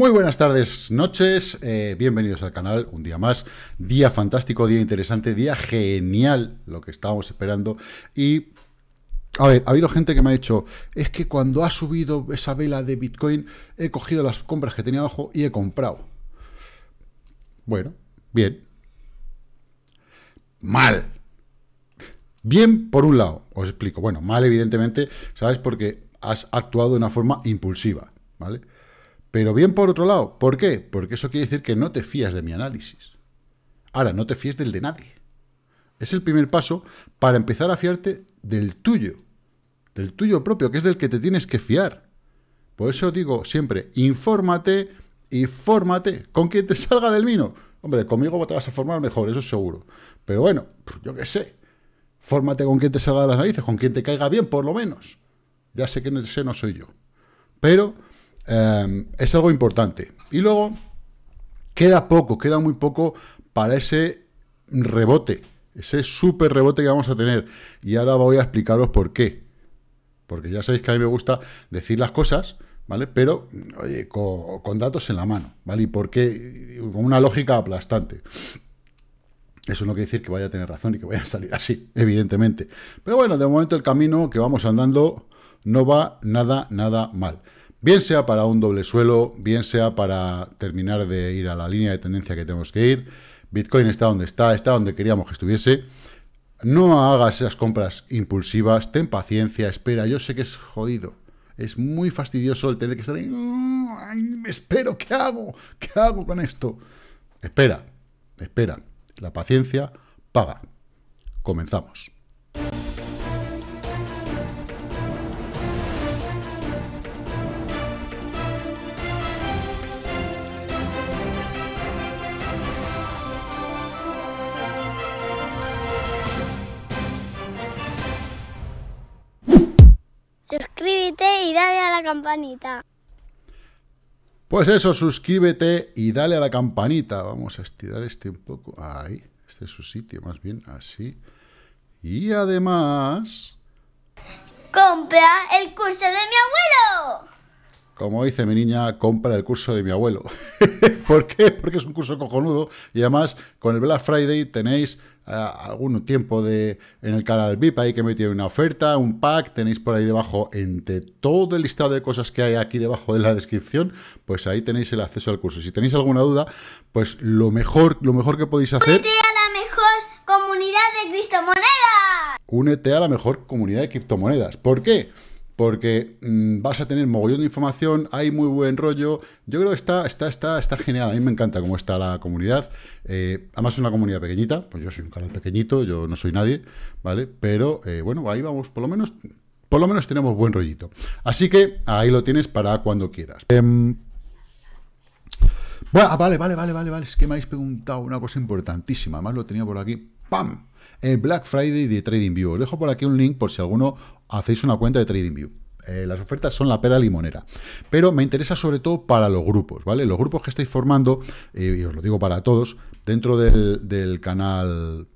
Muy buenas tardes, noches, eh, bienvenidos al canal, un día más, día fantástico, día interesante, día genial, lo que estábamos esperando y... A ver, ha habido gente que me ha dicho, es que cuando ha subido esa vela de Bitcoin, he cogido las compras que tenía abajo y he comprado. Bueno, bien. Mal, Bien, por un lado, os explico. Bueno, mal, evidentemente, ¿sabes? Porque has actuado de una forma impulsiva, ¿vale? Pero bien por otro lado, ¿por qué? Porque eso quiere decir que no te fías de mi análisis. Ahora, no te fíes del de nadie. Es el primer paso para empezar a fiarte del tuyo, del tuyo propio, que es del que te tienes que fiar. Por eso digo siempre, infórmate y fórmate con quien te salga del vino. Hombre, conmigo te vas a formar mejor, eso seguro. Pero bueno, yo qué sé. Fórmate con quien te salga de las narices, con quien te caiga bien, por lo menos. Ya sé que no, sé, no soy yo. Pero Em, es algo importante. Y luego, queda poco, queda muy poco para ese rebote, ese súper rebote que vamos a tener. Y ahora voy a explicaros por qué. Porque ya sabéis que a mí me gusta decir las cosas, ¿vale? Pero, oye, con, datos en la mano, ¿vale? Y por qué, con una lógica aplastante. Eso no quiere decir que vaya a tener razón y que vaya a salir así, evidentemente. Pero bueno, de momento el camino que vamos andando no va nada, nada mal bien sea para un doble suelo, bien sea para terminar de ir a la línea de tendencia que tenemos que ir. Bitcoin está donde está, está donde queríamos que estuviese. No hagas esas compras impulsivas, ten paciencia, espera. Yo sé que es jodido, es muy fastidioso el tener que estar ahí. ay, me espero, ¿qué hago? ¿Qué hago con esto? Espera, espera. La paciencia paga. Comenzamos. campanita. Pues eso, suscríbete y dale a la campanita. Vamos a estirar este un poco. Ahí, este es su sitio, más bien así. Y además... Compra el curso de mi abuelo. Como dice mi niña, compra el curso de mi abuelo. ¿Por qué? Porque es un curso cojonudo y además con el Black Friday tenéis algún tiempo de, en el canal VIP, ahí que me tiene una oferta, un pack, tenéis por ahí debajo, entre todo el listado de cosas que hay aquí debajo de la descripción, pues ahí tenéis el acceso al curso. Si tenéis alguna duda, pues lo mejor, lo mejor que podéis hacer... Únete a la mejor comunidad de criptomonedas. Únete a la mejor comunidad de criptomonedas. ¿Por qué? porque mm, vas a tener mogollón de información, hay muy buen rollo. Yo creo que está, está, está, está genial, a mí me encanta cómo está la comunidad. Eh, además es una comunidad pequeñita, pues yo soy un canal pequeñito, yo no soy nadie, ¿vale? Pero eh, bueno, ahí vamos, por lo menos, por lo menos tenemos buen rollito. Así que ahí lo tienes para cuando quieras. Em, bueno, vale, vale, vale, vale, vale, es que me habéis preguntado una cosa importantísima, además lo tenía por aquí, ¡pam! el Black Friday de TradingView. Os dejo por aquí un link por si alguno hacéis una cuenta de trading view eh, las ofertas son la pera limonera. Pero me interesa sobre todo para los grupos, ¿vale? Los grupos que estáis formando, eh, y os lo digo para todos, dentro del, canal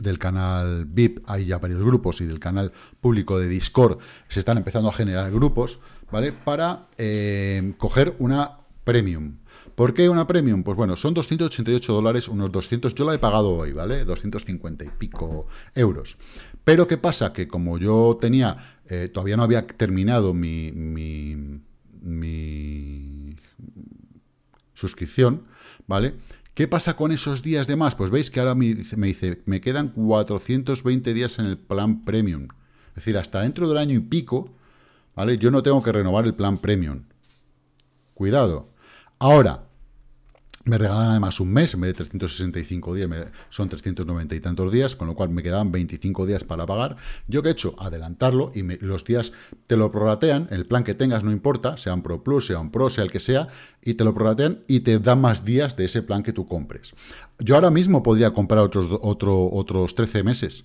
del canal VIP hay ya varios grupos y del canal público de Discord se están empezando a generar grupos, ¿vale? Para eh, coger una premium, ¿Por qué una premium? Pues bueno, son 288 dólares, unos 200, yo la he pagado hoy, ¿vale? 250 y pico euros. Pero ¿qué pasa? Que como yo tenía, eh, todavía no había terminado mi, mi, suscripción, ¿vale? ¿Qué pasa con esos días de más? Pues veis que ahora me, me dice, me quedan 420 días en el plan premium. Es decir, hasta dentro del año y pico, ¿vale? Yo no tengo que renovar el plan premium. Cuidado. Ahora, me regalan además un mes, en vez de 365 días, son 390 y tantos días, con lo cual me quedaban 25 días para pagar. ¿Yo qué he hecho? Adelantarlo y los días te lo prorratean, el plan que tengas no importa, sea un Pro Plus, sea un Pro, sea el que sea, y te lo prorratean y te dan más días de ese plan que tú compres. Yo ahora mismo podría comprar otros, otro, otros 13 meses.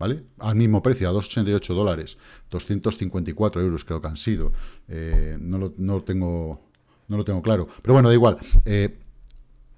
¿Vale? Al mismo precio, a 2,88 dólares, 254 euros creo que han sido. Eh, no, lo, no tengo no lo tengo claro. Pero bueno, da igual. Eh,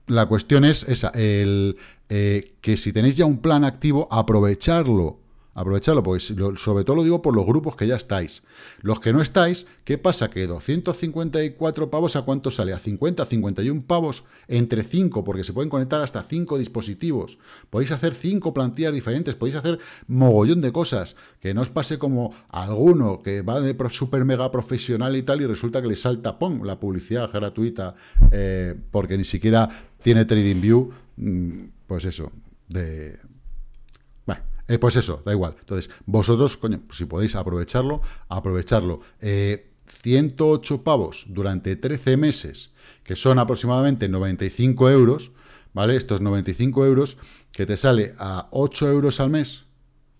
la cuestión es esa, el, eh, que si tenéis ya un plan activo, aprovecharlo. Aprovecharlo, porque sobre todo lo digo por los grupos que ya estáis. Los que no estáis, ¿qué pasa? Que 254 pavos, ¿a cuánto sale? A 50, 51 pavos entre 5, porque se pueden conectar hasta 5 dispositivos. Podéis hacer 5 plantillas diferentes, podéis hacer mogollón de cosas. Que no os pase como alguno que va de super mega profesional y tal, y resulta que le salta, ¡pum!, la publicidad gratuita, eh, porque ni siquiera tiene TradingView, mm, pues eso, de... Eh, pues eso, da igual. Entonces, vosotros, coño, si podéis aprovecharlo, aprovecharlo. 108 eh, pavos durante 13 meses, que son aproximadamente 95 euros, ¿vale? Estos 95 euros que te sale a 8 euros al mes,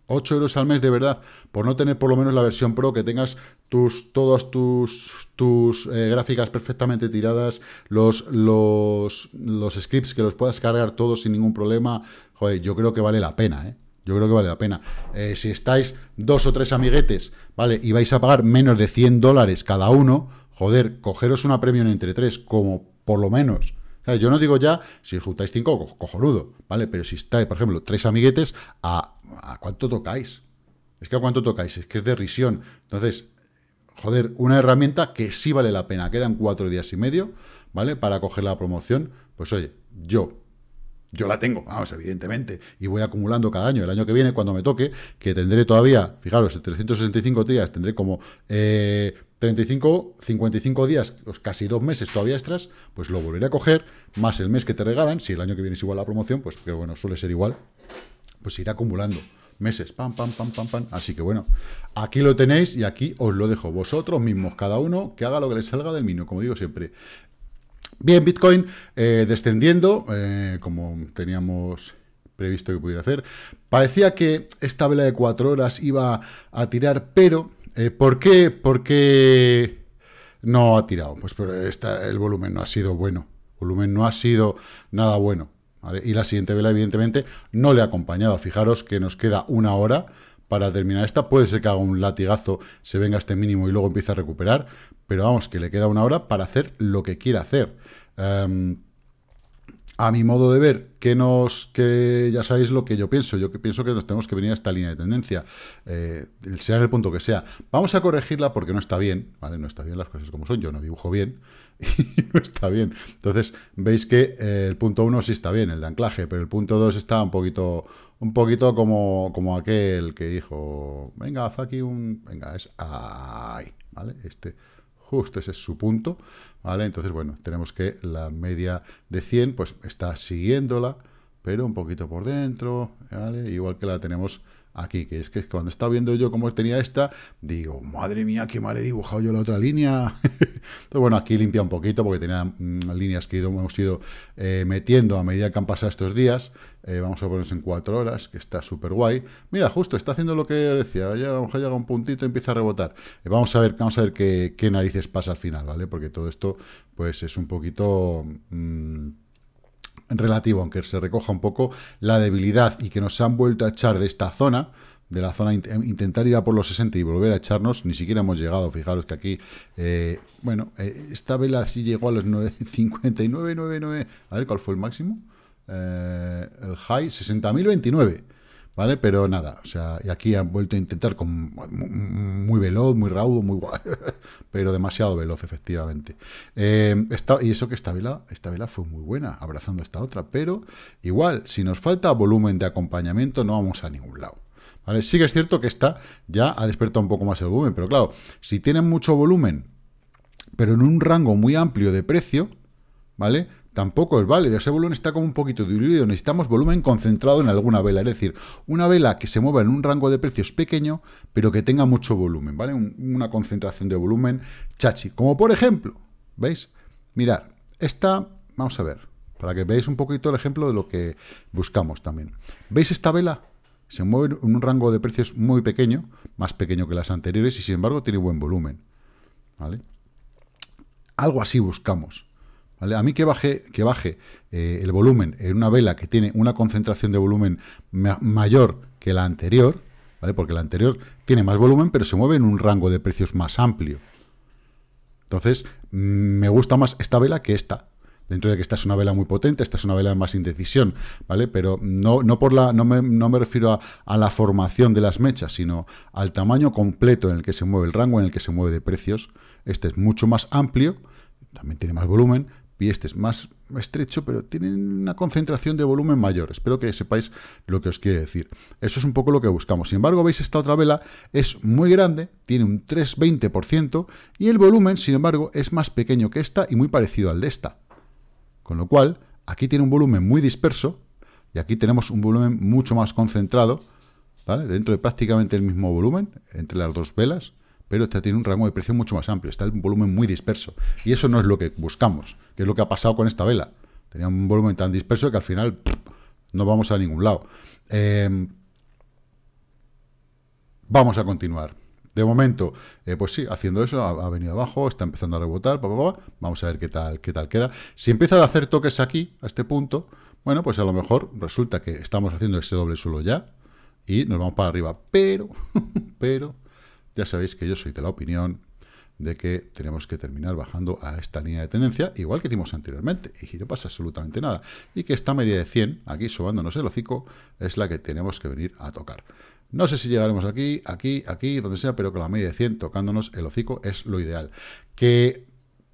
8 euros al mes de verdad, por no tener por lo menos la versión Pro, que tengas tus, todas tus, tus eh, gráficas perfectamente tiradas, los, los, los scripts que los puedas cargar todos sin ningún problema, joder, yo creo que vale la pena, ¿eh? Yo creo que vale la pena. Eh, si estáis dos o tres amiguetes, ¿vale? Y vais a pagar menos de 100 dólares cada uno, joder, cogeros una premium entre tres, como por lo menos yo no digo ya, si juntáis cinco, cojonudo, ¿vale? Pero si estáis, por ejemplo, tres amiguetes, ¿a, cuánto tocáis? Es que ¿a cuánto tocáis? Es que es de risión. Entonces, joder, una herramienta que sí vale la pena. Quedan cuatro días y medio, ¿vale? Para coger la promoción. Pues oye, yo, yo la tengo, vamos, evidentemente. Y voy acumulando cada año. El año que viene, cuando me toque, que tendré todavía, fijaros, 365 días, tendré como eh, 35, 55 días, pues casi dos meses todavía extras, pues lo volveré a coger, más el mes que te regalan, si el año que viene es igual la promoción, pues pero bueno, suele ser igual, pues irá acumulando meses, pam, pam, pam, pam, pam, así que bueno, aquí lo tenéis y aquí os lo dejo vosotros mismos, cada uno que haga lo que le salga del mino, como digo siempre. Bien, Bitcoin eh, descendiendo, eh, como teníamos previsto que pudiera hacer, parecía que esta vela de cuatro horas iba a tirar, pero qué? Eh, ¿Por qué? no ha tirado. Pues el volumen no ha sido bueno. El volumen no ha sido nada bueno. Y la siguiente vela, evidentemente, no le ha acompañado. Fijaros que nos queda una hora para terminar esta. Puede ser que haga un latigazo, se venga a este mínimo y luego empiece a recuperar. Pero vamos, que le queda una hora para hacer lo que quiera hacer. Em, a mi modo de ver, que nos que ya sabéis lo que yo pienso. Yo que pienso que nos tenemos que venir a esta línea de tendencia, sea el punto que sea. Vamos a corregirla porque no está bien, ¿vale? No está bien las cosas como son. Yo no dibujo bien y no está bien. Entonces, veis que el punto 1 sí está bien, el de anclaje, pero el punto 2 está un poquito un poquito como, como aquel que dijo, venga, haz aquí un... Venga, es... Ahí, ¿vale? Este, justo ese es su punto entonces, bueno, tenemos que la media de 100, pues está siguiéndola, pero un poquito por dentro, ¿vale? Igual que la tenemos aquí, que es que cuando estaba viendo yo cómo tenía esta, digo, madre mía, qué mal he dibujado yo la otra línea. Entonces, bueno, aquí limpia un poquito porque tenía mm, líneas que hemos ido eh, metiendo a medida que han pasado estos días eh, vamos a ponernos en 4 horas, que está súper guay. Mira, justo está haciendo lo que decía, ya vamos a llegar un puntito y empieza a rebotar. Eh, vamos a ver, vamos a ver qué, narices pasa al final, ¿vale? Porque todo esto, pues, es un poquito. Mm, relativo, aunque se recoja un poco la debilidad y que nos han vuelto a echar de esta zona, de la zona, intentar ir a por los 60 y volver a echarnos, ni siquiera hemos llegado, fijaros que aquí, eh, bueno, esta vela sí llegó a los 9, 59, a ver cuál fue el máximo, eh, el high 60.029, ¿vale? Pero nada, o sea, y aquí han vuelto a intentar con muy, veloz, muy raudo, muy guay, pero demasiado veloz, efectivamente. Eh, y eso que esta vela, esta vela fue muy buena, abrazando esta otra, pero igual, si nos falta volumen de acompañamiento, no vamos a ningún lado. ¿Vale? Sí que es cierto que esta ya ha despertado un poco más el volumen, pero claro, si tienen mucho volumen, pero en un rango muy amplio de precio, ¿vale? tampoco es válido. Ese volumen está como un poquito diluido. Necesitamos volumen concentrado en alguna vela. Es decir, una vela que se mueva en un rango de precios pequeño, pero que tenga mucho volumen, ¿vale? una concentración de volumen chachi. Como por ejemplo, ¿veis? Mirar, esta, vamos a ver, para que veáis un poquito el ejemplo de lo que buscamos también. ¿Veis esta vela? Se mueve en un rango de precios muy pequeño, más pequeño que las anteriores, y sin embargo tiene buen volumen. ¿Vale? Algo así buscamos. A mí que baje, que baje eh, el volumen en una vela que tiene una concentración de volumen mayor que la anterior, ¿vale? porque la anterior tiene más volumen, pero se mueve en un rango de precios más amplio. Entonces, mm, me gusta más esta vela que esta. Dentro de que esta es una vela muy potente, esta es una vela de más indecisión, ¿vale? Pero no, no, por la, no, me, refiero a, a la formación de las mechas, sino al tamaño completo en el que se mueve, el rango en el que se mueve de precios. Este es mucho más amplio, también tiene más volumen, y este es más estrecho, pero tiene una concentración de volumen mayor. Espero que sepáis lo que os quiere decir. Eso es un poco lo que buscamos. Sin embargo, veis esta otra vela, es muy grande, tiene un 3,20% y el volumen, sin embargo, es más pequeño que esta y muy parecido al de esta. Con lo cual, aquí tiene un volumen muy disperso y aquí tenemos un volumen mucho más concentrado, dentro de prácticamente el mismo volumen entre las dos velas pero este tiene un rango de precio mucho más amplio, está el volumen muy disperso. Y eso no es lo que buscamos, que es lo que ha pasado con esta vela. Tenía un volumen tan disperso que al final no vamos a ningún lado. Eh, vamos a continuar. De momento, eh, pues sí, haciendo eso, ha, venido abajo, está empezando a rebotar, vamos a ver qué tal, qué tal queda. Si empieza a hacer toques aquí, a este punto, bueno, pues a lo mejor resulta que estamos haciendo ese doble suelo ya y nos vamos para arriba. Pero, pero, ya sabéis que yo soy de la opinión de que tenemos que terminar bajando a esta línea de tendencia, igual que hicimos anteriormente, y no pasa absolutamente nada. Y que esta media de 100, aquí subándonos el hocico, es la que tenemos que venir a tocar. No sé si llegaremos aquí, aquí, aquí, donde sea, pero con la media de 100 tocándonos el hocico es lo ideal. Que,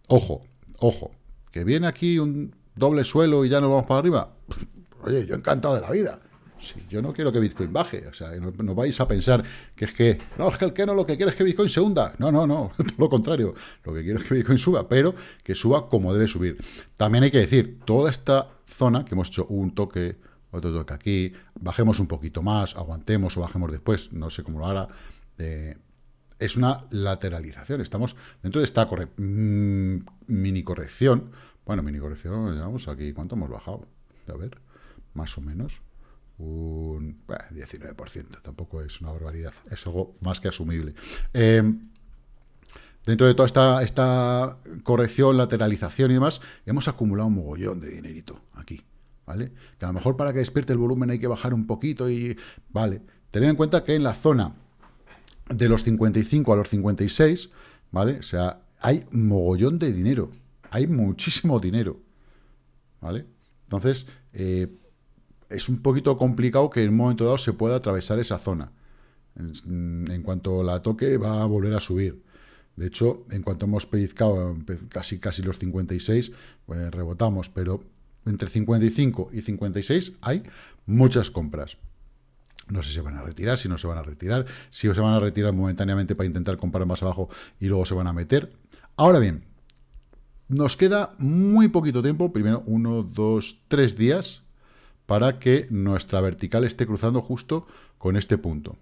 ojo, ojo, que viene aquí un doble suelo y ya nos vamos para arriba. Oye, yo encantado de la vida yo no quiero que Bitcoin baje. O sea, no, vais a pensar que es que, no, es que el que no lo que quiere es que Bitcoin se hunda. No, no, no, lo contrario. Lo que quiero es que Bitcoin suba, pero que suba como debe subir. También hay que decir, toda esta zona que hemos hecho un toque, otro toque aquí, bajemos un poquito más, aguantemos o bajemos después, no sé cómo lo hará. Eh, es una lateralización. Estamos dentro de esta mm, mini corrección. Bueno, mini corrección, llevamos aquí, ¿cuánto hemos bajado? A ver, más o menos un 19%, tampoco es una barbaridad, es algo más que asumible. Eh, dentro de toda esta, corrección, lateralización y demás, hemos acumulado un mogollón de dinerito aquí, ¿vale? Que a lo mejor para que despierte el volumen hay que bajar un poquito y... Vale, tener en cuenta que en la zona de los 55 a los 56, ¿vale? O sea, hay mogollón de dinero, hay muchísimo dinero, ¿vale? Entonces, eh, es un poquito complicado que en un momento dado se pueda atravesar esa zona. En, cuanto la toque, va a volver a subir. De hecho, en cuanto hemos pellizcado casi, casi los 56, pues rebotamos, pero entre 55 y 56 hay muchas compras. No sé si se van a retirar, si no se van a retirar, si se van a retirar momentáneamente para intentar comprar más abajo y luego se van a meter. Ahora bien, nos queda muy poquito tiempo, primero uno, dos, tres días para que nuestra vertical esté cruzando justo con este punto.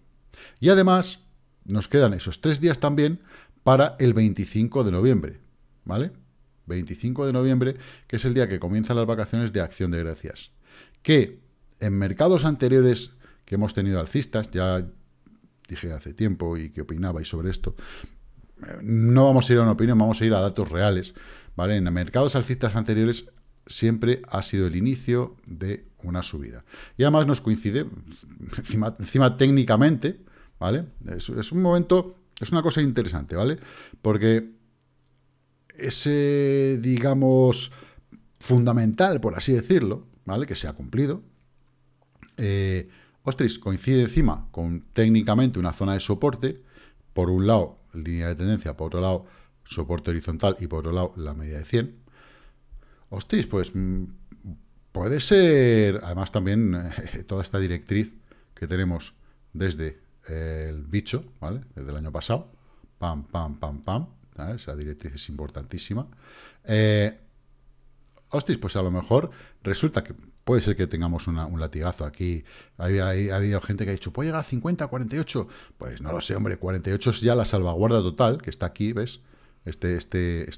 Y además, nos quedan esos tres días también para el 25 de noviembre, ¿vale? 25 de noviembre, que es el día que comienzan las vacaciones de Acción de Gracias. Que en mercados anteriores que hemos tenido alcistas, ya dije hace tiempo y que opinabais sobre esto, eh, no vamos a ir a una opinión, vamos a ir a datos reales, ¿vale? En mercados alcistas anteriores siempre ha sido el inicio de una subida. Y además nos coincide, encima, técnicamente, ¿vale? Es, un momento, es una cosa interesante, ¿vale? Porque ese, digamos, fundamental, por así decirlo, ¿vale? Que se ha cumplido, eh, coincide encima con técnicamente una zona de soporte, por un lado línea de tendencia, por otro lado soporte horizontal y por otro lado la media de 100, hostis, pues mm, puede ser, además también eh, toda esta directriz que tenemos desde eh, el bicho, ¿vale? Desde el año pasado, pam, pam, pam, pam, Esa directriz es importantísima. Eh, hostis, pues a lo mejor resulta que puede ser que tengamos un latigazo aquí. Ha habido gente que ha dicho, ¿puede llegar a 50, 48? Pues no lo sé, hombre, 48 es ya la salvaguarda total, que está aquí, ¿ves? este, este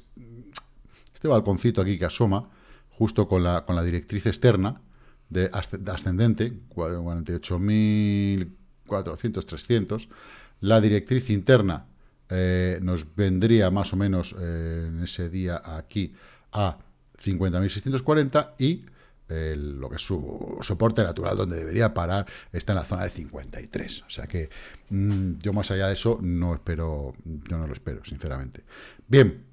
este balconcito aquí que asoma, justo con la, con la directriz externa, de ascendente, 48.400, 300. La directriz interna eh, nos vendría más o menos eh, en ese día aquí a 50.640 y eh, lo que es su soporte natural donde debería parar está en la zona de 53. O sea que mm, yo más allá de eso no espero, yo no lo espero, sinceramente. Bien,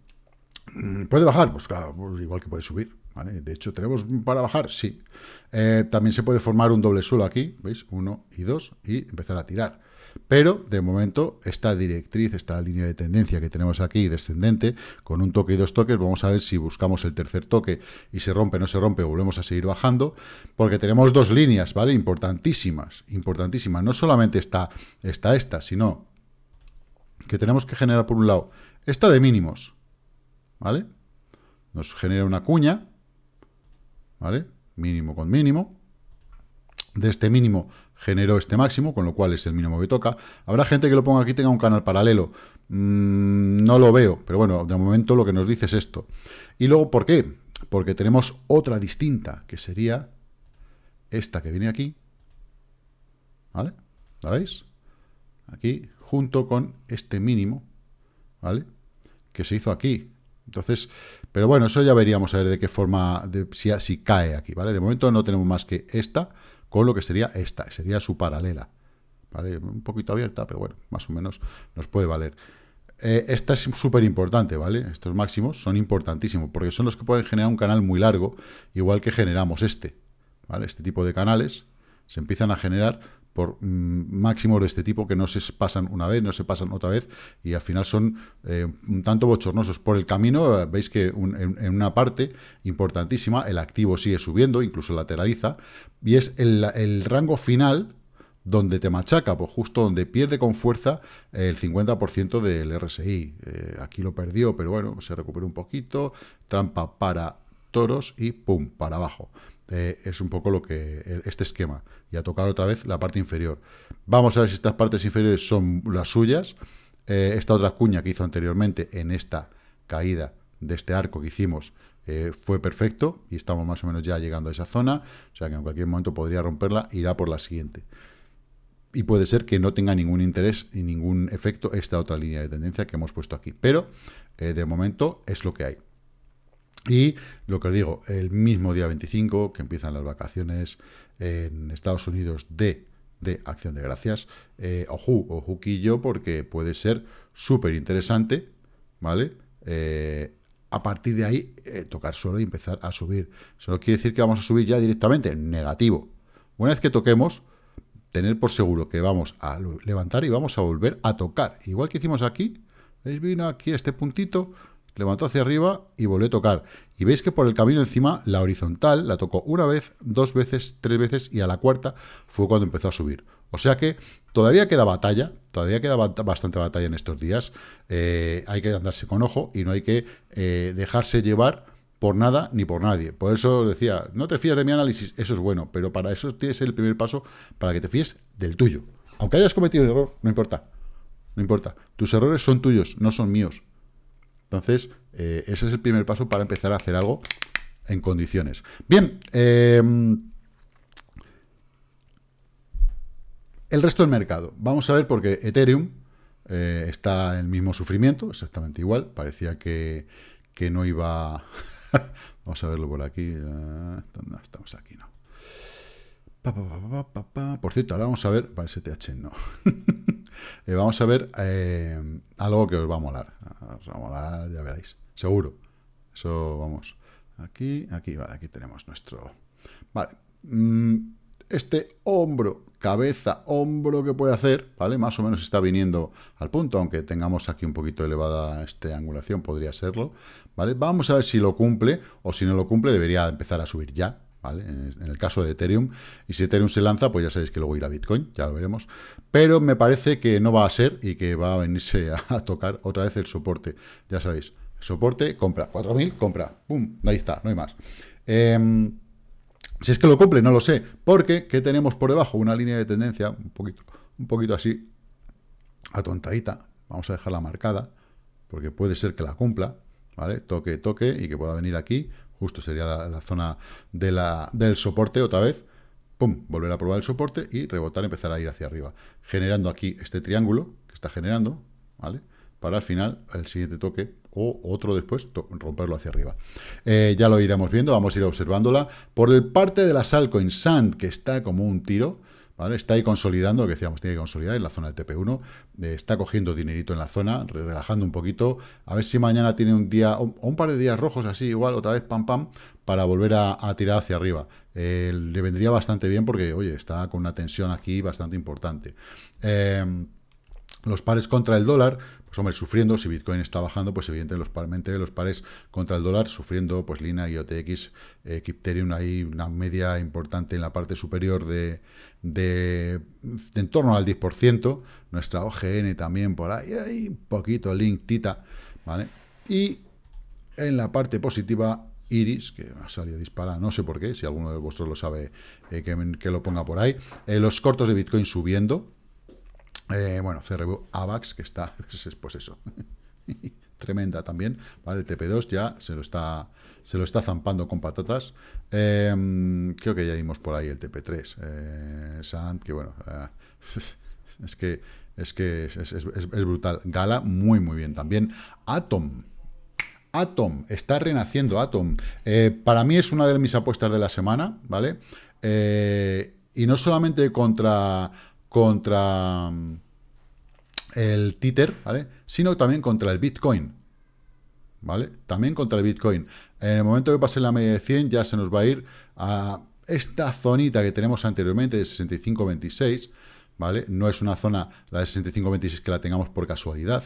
Mm, ¿Puede bajar? Pues claro, pues igual que puede subir. ¿vale? De hecho, ¿tenemos para bajar? Sí. Eh, también se puede formar un doble suelo aquí, ¿veis? Uno y dos, y empezar a tirar. Pero, de momento, esta directriz, esta línea de tendencia que tenemos aquí, descendente, con un toque y dos toques, vamos a ver si buscamos el tercer toque y se rompe, no se rompe, volvemos a seguir bajando, porque tenemos dos líneas, ¿vale? Importantísimas, importantísimas. No solamente está está esta, sino que tenemos que generar, por un lado, esta de mínimos, ¿vale? Nos genera una cuña, ¿vale? Mínimo con mínimo. De este mínimo generó este máximo, con lo cual es el mínimo que toca. Habrá gente que lo ponga aquí tenga un canal paralelo. Mm, no lo veo, pero bueno, de momento lo que nos dice es esto. Y luego, ¿por qué? Porque tenemos otra distinta, que sería esta que viene aquí. ¿Vale? ¿La veis? Aquí, junto con este mínimo, ¿vale? Que se hizo aquí, entonces, pero bueno, eso ya veríamos a ver de qué forma, si, cae aquí, ¿vale? De momento no tenemos más que esta, con lo que sería esta, sería su paralela, ¿vale? Un poquito abierta, pero bueno, más o menos nos puede valer. Eh, esta es súper importante, ¿vale? Estos máximos son importantísimos, porque son los que pueden generar un canal muy largo, igual que generamos este, ¿vale? Este tipo de canales se empiezan a generar por mm, máximos de este tipo que no se pasan una vez, no se pasan otra vez y al final son eh, un tanto bochornosos. Por el camino eh, veis que en, una parte importantísima el activo sigue subiendo, incluso lateraliza, y es el, rango final donde te machaca, pues justo donde pierde con fuerza el 50% del RSI. Eh, aquí lo perdió, pero bueno, se recuperó un poquito, trampa para toros y pum, para abajo. Eh, es un poco lo que este esquema. Y a tocar otra vez la parte inferior. Vamos a ver si estas partes inferiores son las suyas. Eh, esta otra cuña que hizo anteriormente en esta caída de este arco que hicimos eh, fue perfecto y estamos más o menos ya llegando a esa zona. O sea que en cualquier momento podría romperla, irá por la siguiente. Y puede ser que no tenga ningún interés y ningún efecto esta otra línea de tendencia que hemos puesto aquí. Pero de momento es lo que hay. Y lo que os digo, el mismo día 25, que empiezan las vacaciones en Estados Unidos de, de Acción de Gracias, eh, oju, ojuquillo, porque puede ser súper interesante, ¿vale? Eh, a partir de ahí, eh, tocar solo y empezar a subir. Solo quiere decir que vamos a subir ya directamente, negativo. Una vez que toquemos, tener por seguro que vamos a levantar y vamos a volver a tocar. Igual que hicimos aquí, ¿veis? Vino aquí este puntito, levantó hacia arriba y volvió a tocar. Y veis que por el camino encima, la horizontal la tocó una vez, dos veces, tres veces y a la cuarta fue cuando empezó a subir. O sea que todavía queda batalla, todavía queda bastante batalla en estos días. Eh, hay que andarse con ojo y no hay que eh, dejarse llevar por nada ni por nadie. Por eso decía, no te fíes de mi análisis, eso es bueno, pero para eso tienes el primer paso, para que te fíes del tuyo. Aunque hayas cometido un error, no importa. No importa. Tus errores son tuyos, no son míos. Entonces, eh, ese es el primer paso para empezar a hacer algo en condiciones. Bien, em, el resto del mercado. Vamos a ver porque Ethereum eh, está en el mismo sufrimiento, exactamente igual. Parecía que, no iba... Vamos a verlo por aquí. Ah, no, estamos aquí, no. por cierto, ahora vamos a ver... Para el STH no. Eh, vamos a ver algo que os va a molar a ver, ya veréis. Seguro. Eso, vamos. Aquí, aquí, aquí tenemos nuestro... Vale. Mm, este hombro, cabeza, hombro que puede hacer, ¿vale? Más o menos está viniendo al punto, aunque tengamos aquí un poquito elevada esta angulación, podría serlo, ¿vale? Vamos a ver si lo cumple, o si no lo cumple, debería empezar a subir ya, en el caso de Ethereum. Y si Ethereum se lanza, pues ya sabéis que luego irá Bitcoin, ya lo veremos. Pero me parece que no va a ser y que va a venirse a, tocar otra vez el soporte. Ya sabéis, soporte, compra, 4.000, compra, pum, ahí está, no hay más. Em, si es que lo cumple, no lo sé, porque ¿qué tenemos por debajo? Una línea de tendencia un poquito, un poquito así, atontadita, vamos a dejarla marcada, porque puede ser que la cumpla, ¿vale? Toque, toque, y que pueda venir aquí, justo sería la, zona de la, del soporte otra vez, pum, volver a probar el soporte y rebotar, empezar a ir hacia arriba, generando aquí este triángulo que está generando, ¿vale? Para al final, el siguiente toque o otro después, romperlo hacia arriba. Eh, ya lo iremos viendo, vamos a ir observándola. Por el parte de las altcoins, Sand, que está como un tiro, Está ahí consolidando, lo que decíamos, tiene que consolidar en la zona del TP1, eh, está cogiendo dinerito en la zona, relajando un poquito, a ver si mañana tiene un día, o, un par de días rojos así, igual, otra vez, pam, pam, para volver a, tirar hacia arriba. Eh, le vendría bastante bien porque, oye, está con una tensión aquí bastante importante. Eh, los pares contra el dólar, pues hombre, sufriendo, si Bitcoin está bajando, pues evidentemente los, pares contra el dólar sufriendo, pues Lina, IOTX, Kipterium, ahí una media importante en la parte superior de, de, en torno al 10%, nuestra OGN también por ahí, un poquito link tita, ¿vale? Y en la parte positiva, Iris, que ha salido disparada, no sé por qué, si alguno de vosotros lo sabe, eh, que, lo ponga por ahí. Eh, los cortos de Bitcoin subiendo. Eh, bueno, CRV AVAX, que está, pues eso, tremenda también, ¿vale? El TP2 ya se lo está, se lo está zampando con patatas. Em, creo que ya dimos por ahí el TP3. Eh, que bueno, eh, es que, es, que es, brutal. Gala, muy, muy bien también. Atom, Atom, está renaciendo Atom. Eh, para mí es una de mis apuestas de la semana, ¿vale? y no solamente contra, contra el títer, ¿vale? Sino también contra el Bitcoin, ¿vale? También contra el Bitcoin. En el momento que pase la media de 100 ya se nos va a ir a esta zonita que tenemos anteriormente de 65.26, ¿vale? No es una zona, la de 65.26, que la tengamos por casualidad,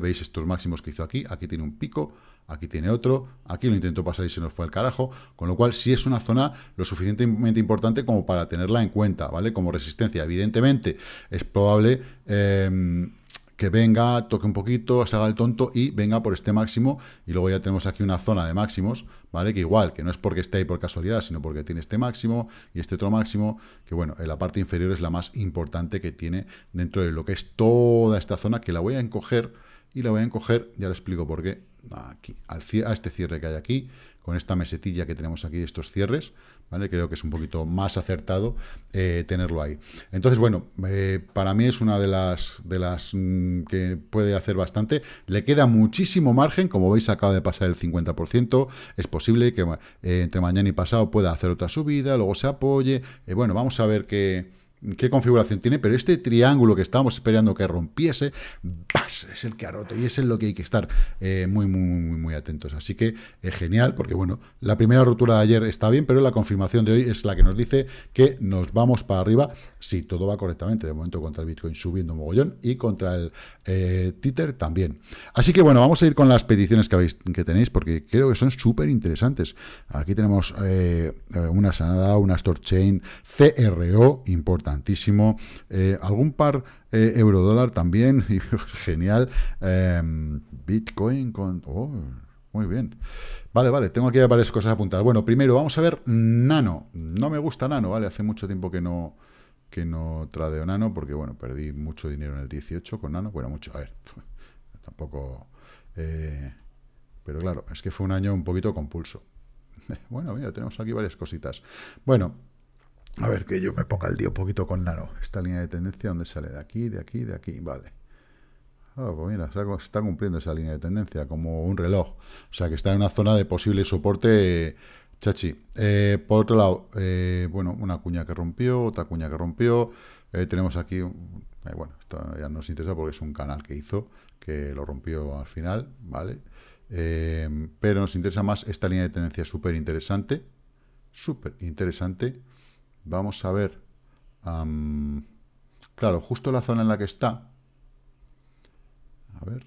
Veis estos máximos que hizo aquí, aquí tiene un pico, aquí tiene otro, aquí lo intentó pasar y se nos fue el carajo, con lo cual sí es una zona lo suficientemente importante como para tenerla en cuenta, ¿vale? Como resistencia, evidentemente es probable em, que venga, toque un poquito, se haga el tonto y venga por este máximo y luego ya tenemos aquí una zona de máximos, ¿vale? Que igual, que no es porque esté ahí por casualidad, sino porque tiene este máximo y este otro máximo, que bueno, en la parte inferior es la más importante que tiene dentro de lo que es toda esta zona, que la voy a encoger y la voy a encoger, ya lo explico por qué, aquí, a este cierre que hay aquí, con esta mesetilla que tenemos aquí, estos cierres, ¿vale? Creo que es un poquito más acertado eh, tenerlo ahí. Entonces, bueno, eh, para mí es una de las, de las mm, que puede hacer bastante. Le queda muchísimo margen, como veis acaba de pasar el 50%, es posible que eh, entre mañana y pasado pueda hacer otra subida, luego se apoye, bueno, vamos a ver qué qué configuración tiene, pero este triángulo que estábamos esperando que rompiese, ¡bas! es el que ha roto y es en lo que hay que estar eh, muy, muy, muy, muy atentos. Así que es eh, genial, porque bueno, la primera rotura de ayer está bien, pero la confirmación de hoy es la que nos dice que nos vamos para arriba si todo va correctamente. De momento contra el Bitcoin subiendo mogollón y contra el eh, Tether también. Así que bueno, vamos a ir con las peticiones que, que tenéis, porque creo que son súper interesantes. Aquí tenemos eh, una Sanada, una Store Chain, CRO, importante importantísimo. Eh, algún par eh, euro-dólar también, genial. Em, Bitcoin con... Oh, muy bien. Vale, vale, tengo aquí varias cosas apuntar Bueno, primero vamos a ver Nano. No me gusta Nano, ¿vale? Hace mucho tiempo que no, que no tradeo Nano porque, bueno, perdí mucho dinero en el 18 con Nano. Bueno, mucho, a ver, tampoco... Eh, pero claro, es que fue un año un poquito compulso. Bueno, mira, tenemos aquí varias cositas. Bueno, a ver, que yo me poca el día un poquito con nano. Esta línea de tendencia, ¿dónde sale? De aquí, de aquí, de aquí. Vale. Ah, pues mira, está cumpliendo esa línea de tendencia, como un reloj. O sea, que está en una zona de posible soporte chachi. Eh, por otro lado, eh, bueno, una cuña que rompió, otra cuña que rompió. Eh, tenemos aquí, bueno, esto ya nos interesa porque es un canal que hizo, que lo rompió al final, ¿vale? pero nos interesa más esta línea de tendencia súper interesante, súper interesante. Vamos a ver. claro, justo la zona en la que está. A ver.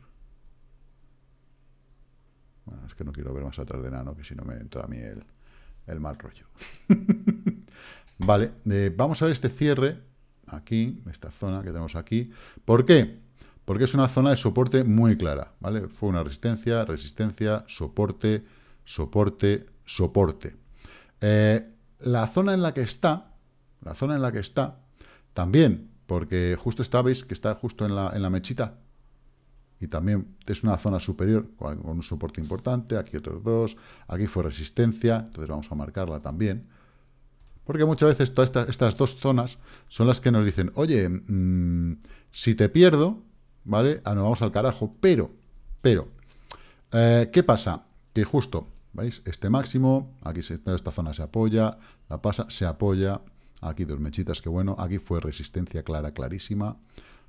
Bueno, es que no quiero ver más atrás de nano, que si no me entra a mí el, mal rollo. vale, eh, vamos a ver este cierre aquí, esta zona que tenemos aquí. ¿Por qué? Porque es una zona de soporte muy clara, ¿vale? Fue una resistencia, resistencia, soporte, soporte, soporte. Eh, la zona en la que está, la zona en la que está, también, porque justo está, veis que está justo en la, en la mechita, y también es una zona superior con un soporte importante, aquí otros dos, aquí fue resistencia, entonces vamos a marcarla también. Porque muchas veces todas estas, dos zonas son las que nos dicen, oye, mm, si te pierdo, ¿vale? Ah, nos vamos al carajo, pero, pero, eh, ¿qué pasa? Que justo ¿Veis? Este máximo, aquí toda esta zona se apoya, la pasa, se apoya, aquí dos mechitas, que bueno, aquí fue resistencia clara, clarísima,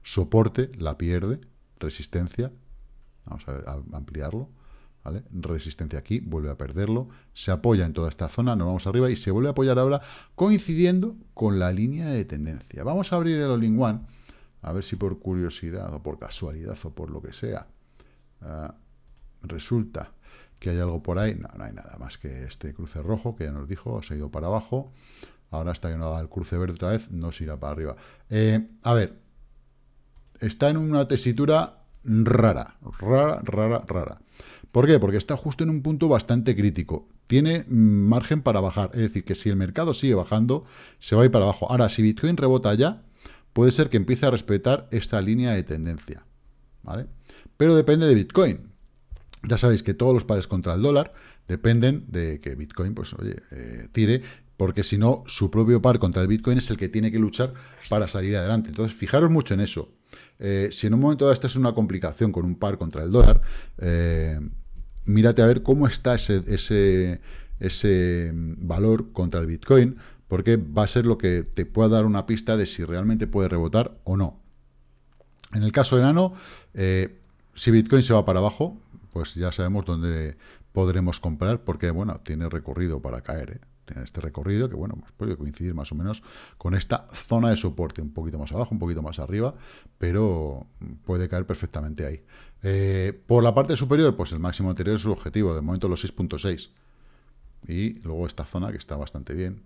soporte, la pierde, resistencia, vamos a, ampliarlo, ¿Vale? Resistencia aquí, vuelve a perderlo, se apoya en toda esta zona, nos vamos arriba y se vuelve a apoyar ahora coincidiendo con la línea de tendencia. Vamos a abrir el all a ver si por curiosidad o por casualidad o por lo que sea, ah, resulta que hay algo por ahí. No, no hay nada más que este cruce rojo que ya nos dijo, se ha ido para abajo. Ahora está que no haga el cruce verde otra vez, no se irá para arriba. Eh, a ver, está en una tesitura rara, rara, rara, rara. ¿Por qué? Porque está justo en un punto bastante crítico. Tiene margen para bajar. Es decir, que si el mercado sigue bajando, se va a ir para abajo. Ahora, si Bitcoin rebota ya, puede ser que empiece a respetar esta línea de tendencia. ¿Vale? Pero depende de Bitcoin. Ya sabéis que todos los pares contra el dólar dependen de que Bitcoin, pues eh, tire, porque si no, su propio par contra el Bitcoin es el que tiene que luchar para salir adelante. Entonces, fijaros mucho en eso. Eh, si en un momento dado esta es una complicación con un par contra el dólar, eh, mírate a ver cómo está ese, ese, ese valor contra el Bitcoin, porque va a ser lo que te pueda dar una pista de si realmente puede rebotar o no. En el caso de Nano, si Bitcoin se va para abajo, pues ya sabemos dónde podremos comprar, porque, bueno, tiene recorrido para caer, ¿eh? Tiene este recorrido que, bueno, pues puede coincidir más o menos con esta zona de soporte, un poquito más abajo, un poquito más arriba, pero puede caer perfectamente ahí. Eh, por la parte superior, pues el máximo anterior es su objetivo, de momento los 6.6. Y luego esta zona que está bastante bien,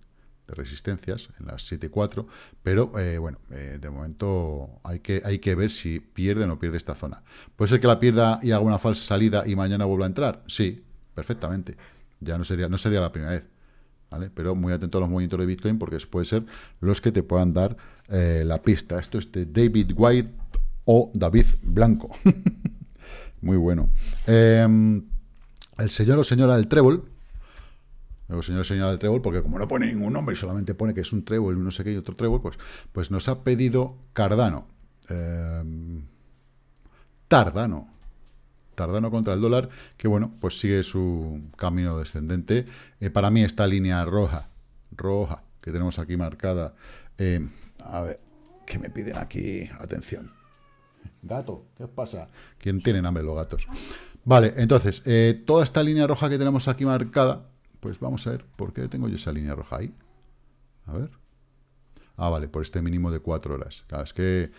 de resistencias en las 7.4, pero eh, bueno, eh, de momento hay que, hay que ver si pierde o no pierde esta zona. ¿Puede ser que la pierda y haga una falsa salida y mañana vuelva a entrar? Sí, perfectamente. Ya no sería, no sería la primera vez. ¿Vale? Pero muy atento a los movimientos de Bitcoin porque puede ser los que te puedan dar eh, la pista. Esto es de David White o David Blanco. muy bueno. Em, el señor o señora del trébol Luego, señor el del trébol porque como no pone ningún nombre y solamente pone que es un trébol y no sé qué y otro trébol, pues, pues nos ha pedido Cardano. Eh, Tardano. Tardano contra el dólar, que bueno, pues sigue su camino descendente. Eh, para mí esta línea roja, roja, que tenemos aquí marcada. Eh, a ver, ¿qué me piden aquí atención. Gato, ¿qué os pasa? ¿Quién tienen hambre los gatos? Vale, entonces, toda esta línea roja que tenemos aquí marcada, pues vamos a ver, ¿por qué tengo yo esa línea roja ahí? A ver. Ah, vale, por este mínimo de 4 horas. Claro, es que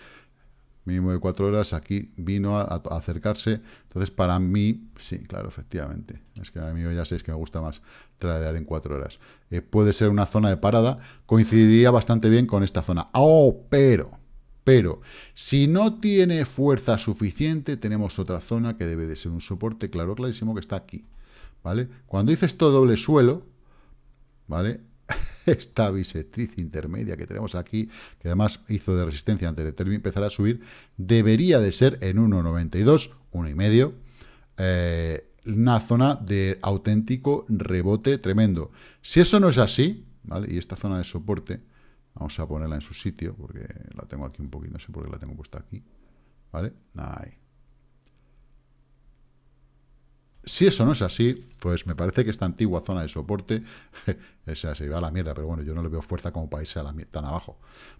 mínimo de 4 horas aquí vino a, acercarse. Entonces, para mí, sí, claro, efectivamente. Es que a mí ya sé que me gusta más tradear en 4 horas. Eh, puede ser una zona de parada. Coincidiría bastante bien con esta zona. ¡Oh, pero! Pero si no tiene fuerza suficiente, tenemos otra zona que debe de ser un soporte, claro, clarísimo, que está aquí. Cuando hice esto doble suelo, ¿vale? Esta bisectriz intermedia que tenemos aquí, que además hizo de resistencia antes de empezar a subir, debería de ser en 1,92, 1,5, eh, una zona de auténtico rebote tremendo. Si eso no es así, Y esta zona de soporte, vamos a ponerla en su sitio, porque la tengo aquí un poquito, no sé por qué la tengo puesta aquí, ¿vale? Ahí. Si eso no es así, pues me parece que esta antigua zona de soporte, se va a la mierda, pero bueno, yo no le veo fuerza como para irse a la, tan abajo,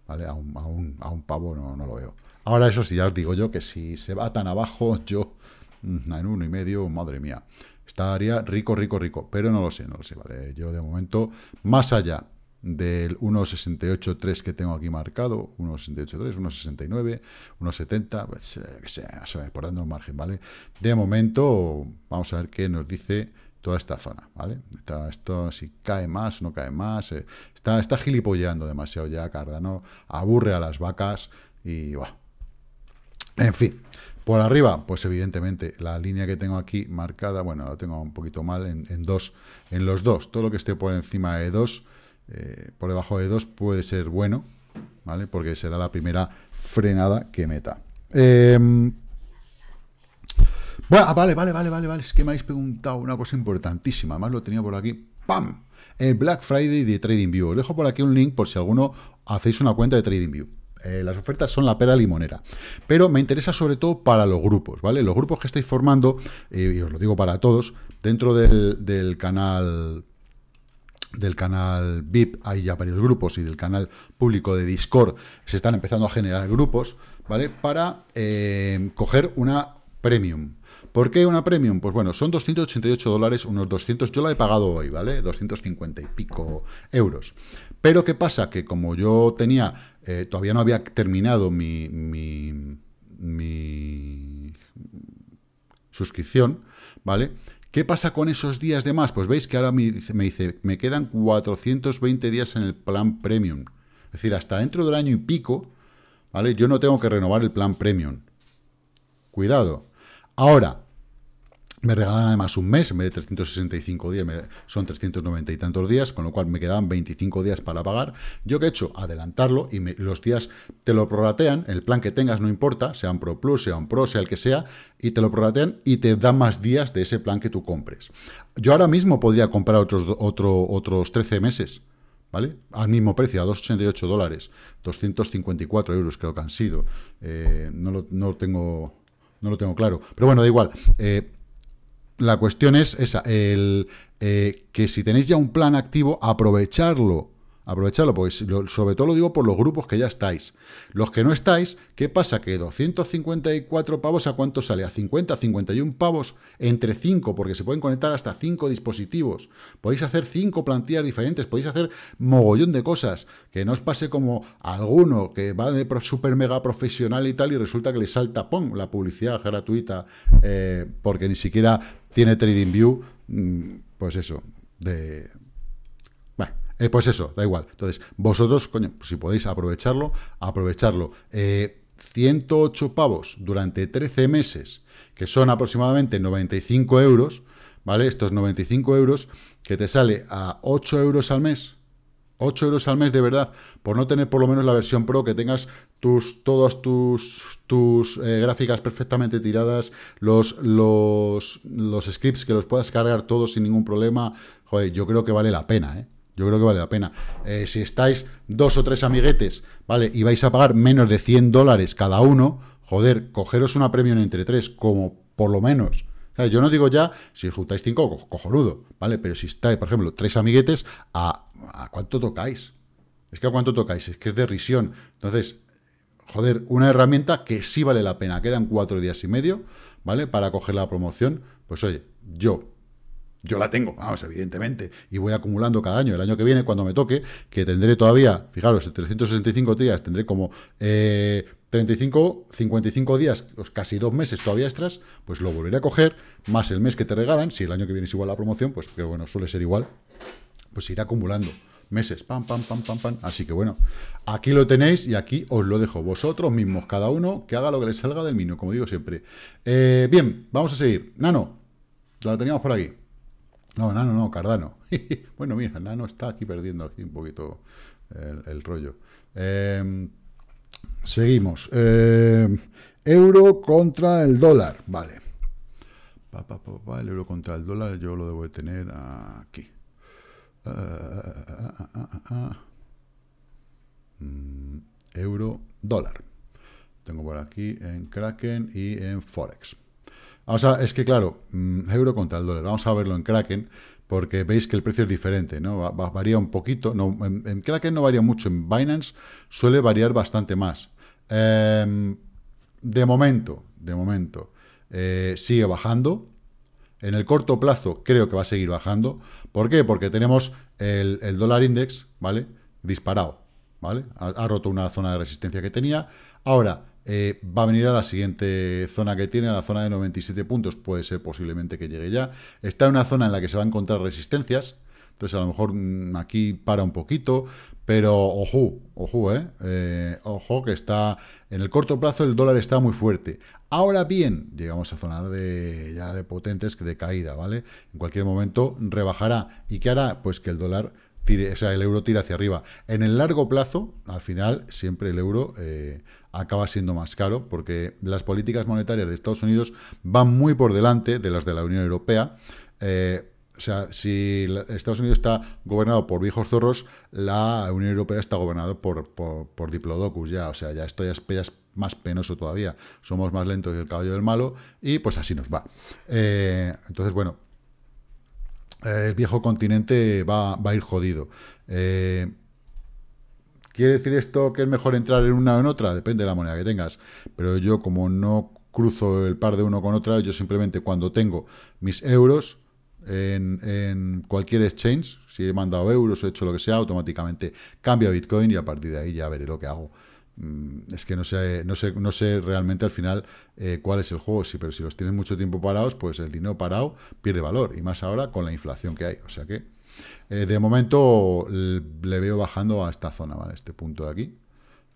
¿vale? A un, a un, a un pavo no, no, lo veo. Ahora, eso sí, ya os digo yo que si se va tan abajo, yo mm, en uno y medio, madre mía, estaría rico, rico, rico, pero no lo sé, no lo sé, ¿vale? Yo de momento, más allá del 1.68.3 que tengo aquí marcado, 1.68.3, 1.69, 1.70, pues eh, que sea, por un margen, ¿vale? De momento, vamos a ver qué nos dice toda esta zona, ¿vale? esto, si cae más no cae más, eh, está, está gilipolleando demasiado ya Cardano, aburre a las vacas y, bueno, en fin, por arriba, pues evidentemente la línea que tengo aquí marcada, bueno, la tengo un poquito mal en, dos, en los dos, todo lo que esté por encima de dos, eh, por debajo de 2 puede ser bueno, ¿vale? Porque será la primera frenada que meta. Em, bueno, ah, vale, vale, vale, vale, vale. Es que me habéis preguntado una cosa importantísima. Además lo tenía por aquí. ¡Pam! El Black Friday de TradingView. Os dejo por aquí un link por si alguno hacéis una cuenta de TradingView. Eh, las ofertas son la pera limonera. Pero me interesa sobre todo para los grupos, ¿vale? Los grupos que estáis formando, eh, y os lo digo para todos, dentro del canal del canal VIP, hay ya varios grupos, y del canal público de Discord, se están empezando a generar grupos, ¿vale? Para eh, coger una premium. ¿Por qué una premium? Pues bueno, son 288 dólares, unos 200, yo la he pagado hoy, ¿vale? 250 y pico euros. Pero ¿qué pasa? Que como yo tenía, eh, todavía no había terminado mi, mi, mi suscripción, ¿vale? ¿Qué pasa con esos días de más? Pues veis que ahora me, dice, me quedan 420 días en el plan premium. Es decir, hasta dentro del año y pico, ¿vale? Yo no tengo que renovar el plan premium. Cuidado. Ahora, me regalan además un mes, en vez de 365 días, son 390 y tantos días, con lo cual me quedaban 25 días para pagar. Yo que he hecho, adelantarlo y los días te lo prorratean, el plan que tengas no importa, sea un Pro Plus, sea un Pro, sea el que sea, y te lo prorratean y te dan más días de ese plan que tú compres. Yo ahora mismo podría comprar otros, otro, otros 13 meses. ¿Vale? Al mismo precio, a 2,88 dólares, 254 euros creo que han sido. Eh, no, lo, tengo, no lo tengo claro. Pero bueno, da igual. Eh, la cuestión es esa, el, eh, que si tenéis ya un plan activo, aprovecharlo. Aprovecharlo, pues sobre todo lo digo por los grupos que ya estáis. Los que no estáis, ¿qué pasa? Que 254 pavos, ¿a cuánto sale? A 50, 51 pavos entre 5, porque se pueden conectar hasta 5 dispositivos. Podéis hacer 5 plantillas diferentes, podéis hacer mogollón de cosas. Que no os pase como alguno que va de super mega profesional y tal, y resulta que le salta, ¡pum!, la publicidad gratuita, eh, porque ni siquiera tiene TradingView, mm, pues eso, de... Bueno, eh, pues eso, da igual. Entonces, vosotros, coño, si podéis aprovecharlo, aprovecharlo. 108 eh, pavos durante 13 meses, que son aproximadamente 95 euros, ¿vale? Estos 95 euros que te sale a 8 euros al mes, 8 euros al mes de verdad, por no tener por lo menos la versión Pro, que tengas tus, todas tus, tus eh, gráficas perfectamente tiradas, los, los, los scripts que los puedas cargar todos sin ningún problema, joder, yo creo que vale la pena, ¿eh? Yo creo que vale la pena. Eh, si estáis dos o tres amiguetes, ¿vale? Y vais a pagar menos de 100 dólares cada uno, joder, cogeros una premium entre tres, como por lo menos. yo no digo ya, si juntáis cinco, cojonudo, ¿vale? Pero si estáis, por ejemplo, tres amiguetes a ¿a cuánto tocáis? Es que a cuánto tocáis, es que es de risión. Entonces, joder, una herramienta que sí vale la pena. Quedan cuatro días y medio, ¿vale? Para coger la promoción. Pues oye, yo, yo la tengo, vamos, evidentemente. Y voy acumulando cada año. El año que viene, cuando me toque, que tendré todavía, fijaros, 365 días, tendré como 35, eh, 55 días, pues casi dos meses todavía extras, pues lo volveré a coger, más el mes que te regalan. Si el año que viene es igual la promoción, pues, que bueno, suele ser igual pues irá acumulando meses, pam, pam, pam, pam, pam. Así que bueno, aquí lo tenéis y aquí os lo dejo vosotros mismos, cada uno que haga lo que le salga del mino, como digo siempre. Eh, bien, vamos a seguir. Nano, la teníamos por aquí. No, Nano, no, Cardano. bueno, mira, Nano está aquí perdiendo aquí un poquito el, rollo. Em, seguimos. Em, euro contra el dólar, vale. Pa, pa, pa, el euro contra el dólar yo lo debo de tener aquí euro, dólar. Tengo por aquí en Kraken y en Forex. O sea, es que claro, euro contra el dólar. Vamos a verlo en Kraken, porque veis que el precio es diferente, ¿no? varía un poquito. en, Kraken no varía mucho, en Binance suele variar bastante más. de momento, de momento, sigue bajando. En el corto plazo creo que va a seguir bajando. ¿Por qué? Porque tenemos el, dólar index, ¿vale? Disparado, ¿vale? Ha, roto una zona de resistencia que tenía. Ahora, eh, va a venir a la siguiente zona que tiene, a la zona de 97 puntos. Puede ser posiblemente que llegue ya. Está en una zona en la que se va a encontrar resistencias. Entonces, a lo mejor mm, aquí para un poquito, pero ojo, ojo, eh, ¿eh? ojo que está en el corto plazo el dólar está muy fuerte. Ahora bien, llegamos a zonar de ya de potentes que de caída, ¿vale? En cualquier momento rebajará y qué hará, pues que el dólar tire, o sea, el euro tira hacia arriba. En el largo plazo, al final siempre el euro eh, acaba siendo más caro porque las políticas monetarias de Estados Unidos van muy por delante de las de la Unión Europea. Eh, o sea, si Estados Unidos está gobernado por viejos zorros, la Unión Europea está gobernada por, diplodocus ya. O sea, ya esto ya es, más penoso todavía. Somos más lentos que el caballo del malo y pues así nos va. Eh, entonces, bueno, eh, el viejo continente va, a ir jodido. Eh, ¿Quiere decir esto que es mejor entrar en una o en otra? Depende de la moneda que tengas. Pero yo como no cruzo el par de uno con otra, yo simplemente cuando tengo mis euros en, cualquier exchange, si he mandado euros, he hecho lo que sea, automáticamente cambia Bitcoin y a partir de ahí ya veré lo que hago. Mm, es que no sé, no sé, no sé realmente al final eh, cuál es el juego, sí, pero si los tienes mucho tiempo parados, pues el dinero parado pierde valor, y más ahora con la inflación que hay. O sea que, eh, de momento, le veo bajando a esta zona, ¿vale? Este punto de aquí,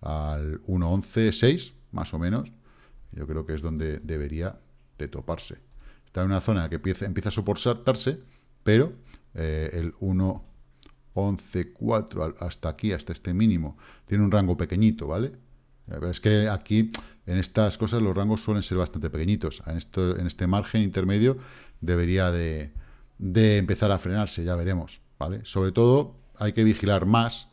al 1.11.6, más o menos. Yo creo que es donde debería de toparse está en una zona que empieza, a soportarse, pero eh, el 1.11.4 hasta aquí, hasta este mínimo, tiene un rango pequeñito, ¿vale? es que aquí, en estas cosas, los rangos suelen ser bastante pequeñitos. En, este margen intermedio debería de, de empezar a frenarse, ya veremos, ¿vale? Sobre todo, hay que vigilar más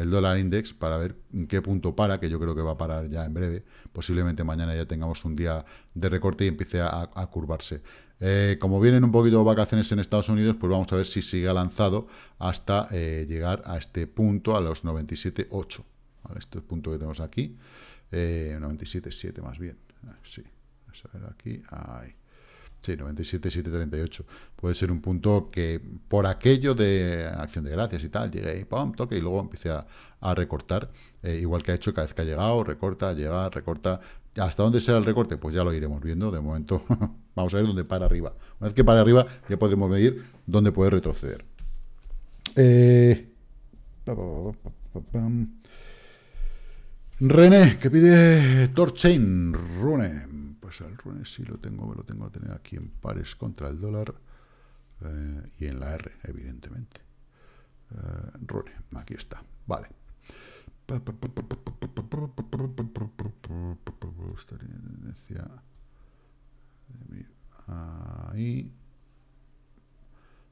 el dólar index para ver en qué punto para, que yo creo que va a parar ya en breve. Posiblemente mañana ya tengamos un día de recorte y empiece a, curvarse. Eh, como vienen un poquito vacaciones en Estados Unidos, pues vamos a ver si sigue lanzado hasta eh, llegar a este punto, a los 97.8. Este punto que tenemos aquí. Eh, 97.7 más bien. Ah, sí, a ver aquí. Ahí. Sí, 97,738. Puede ser un punto que por aquello de acción de gracias y tal, llegue y pum, toque y luego empiece a, recortar. Eh, igual que ha hecho cada vez que ha llegado, recorta, llega, recorta. ¿Hasta dónde será el recorte? Pues ya lo iremos viendo. De momento, vamos a ver dónde para arriba. Una vez que para arriba, ya podremos medir dónde puede retroceder. Eh, René, que pide Torchain, Rune. Pues el Rune sí lo tengo, lo tengo a tener aquí en pares contra el dólar y en la R, evidentemente. Rune, aquí está, vale. Ahí.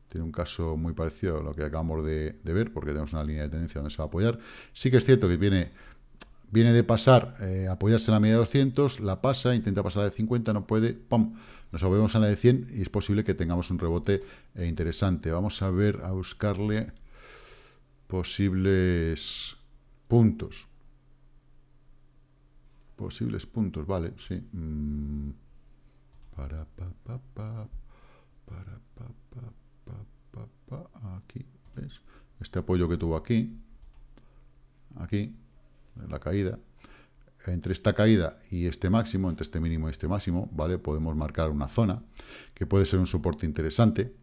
Tiene un caso muy parecido a lo que acabamos de, de ver, porque tenemos una línea de tendencia donde se va a apoyar. Sí que es cierto que viene Viene de pasar, eh, apoyarse en la media de 200, la pasa, intenta pasar la de 50, no puede, ¡pum! Nos volvemos a la de 100 y es posible que tengamos un rebote eh, interesante. Vamos a ver, a buscarle posibles puntos. Posibles puntos, vale, sí. Mm. Para, pa, pa, pa. Para, aquí, ¿ves? Este apoyo que tuvo aquí, aquí, la caída. Entre esta caída y este máximo, entre este mínimo y este máximo, ¿vale? Podemos marcar una zona que puede ser un soporte interesante.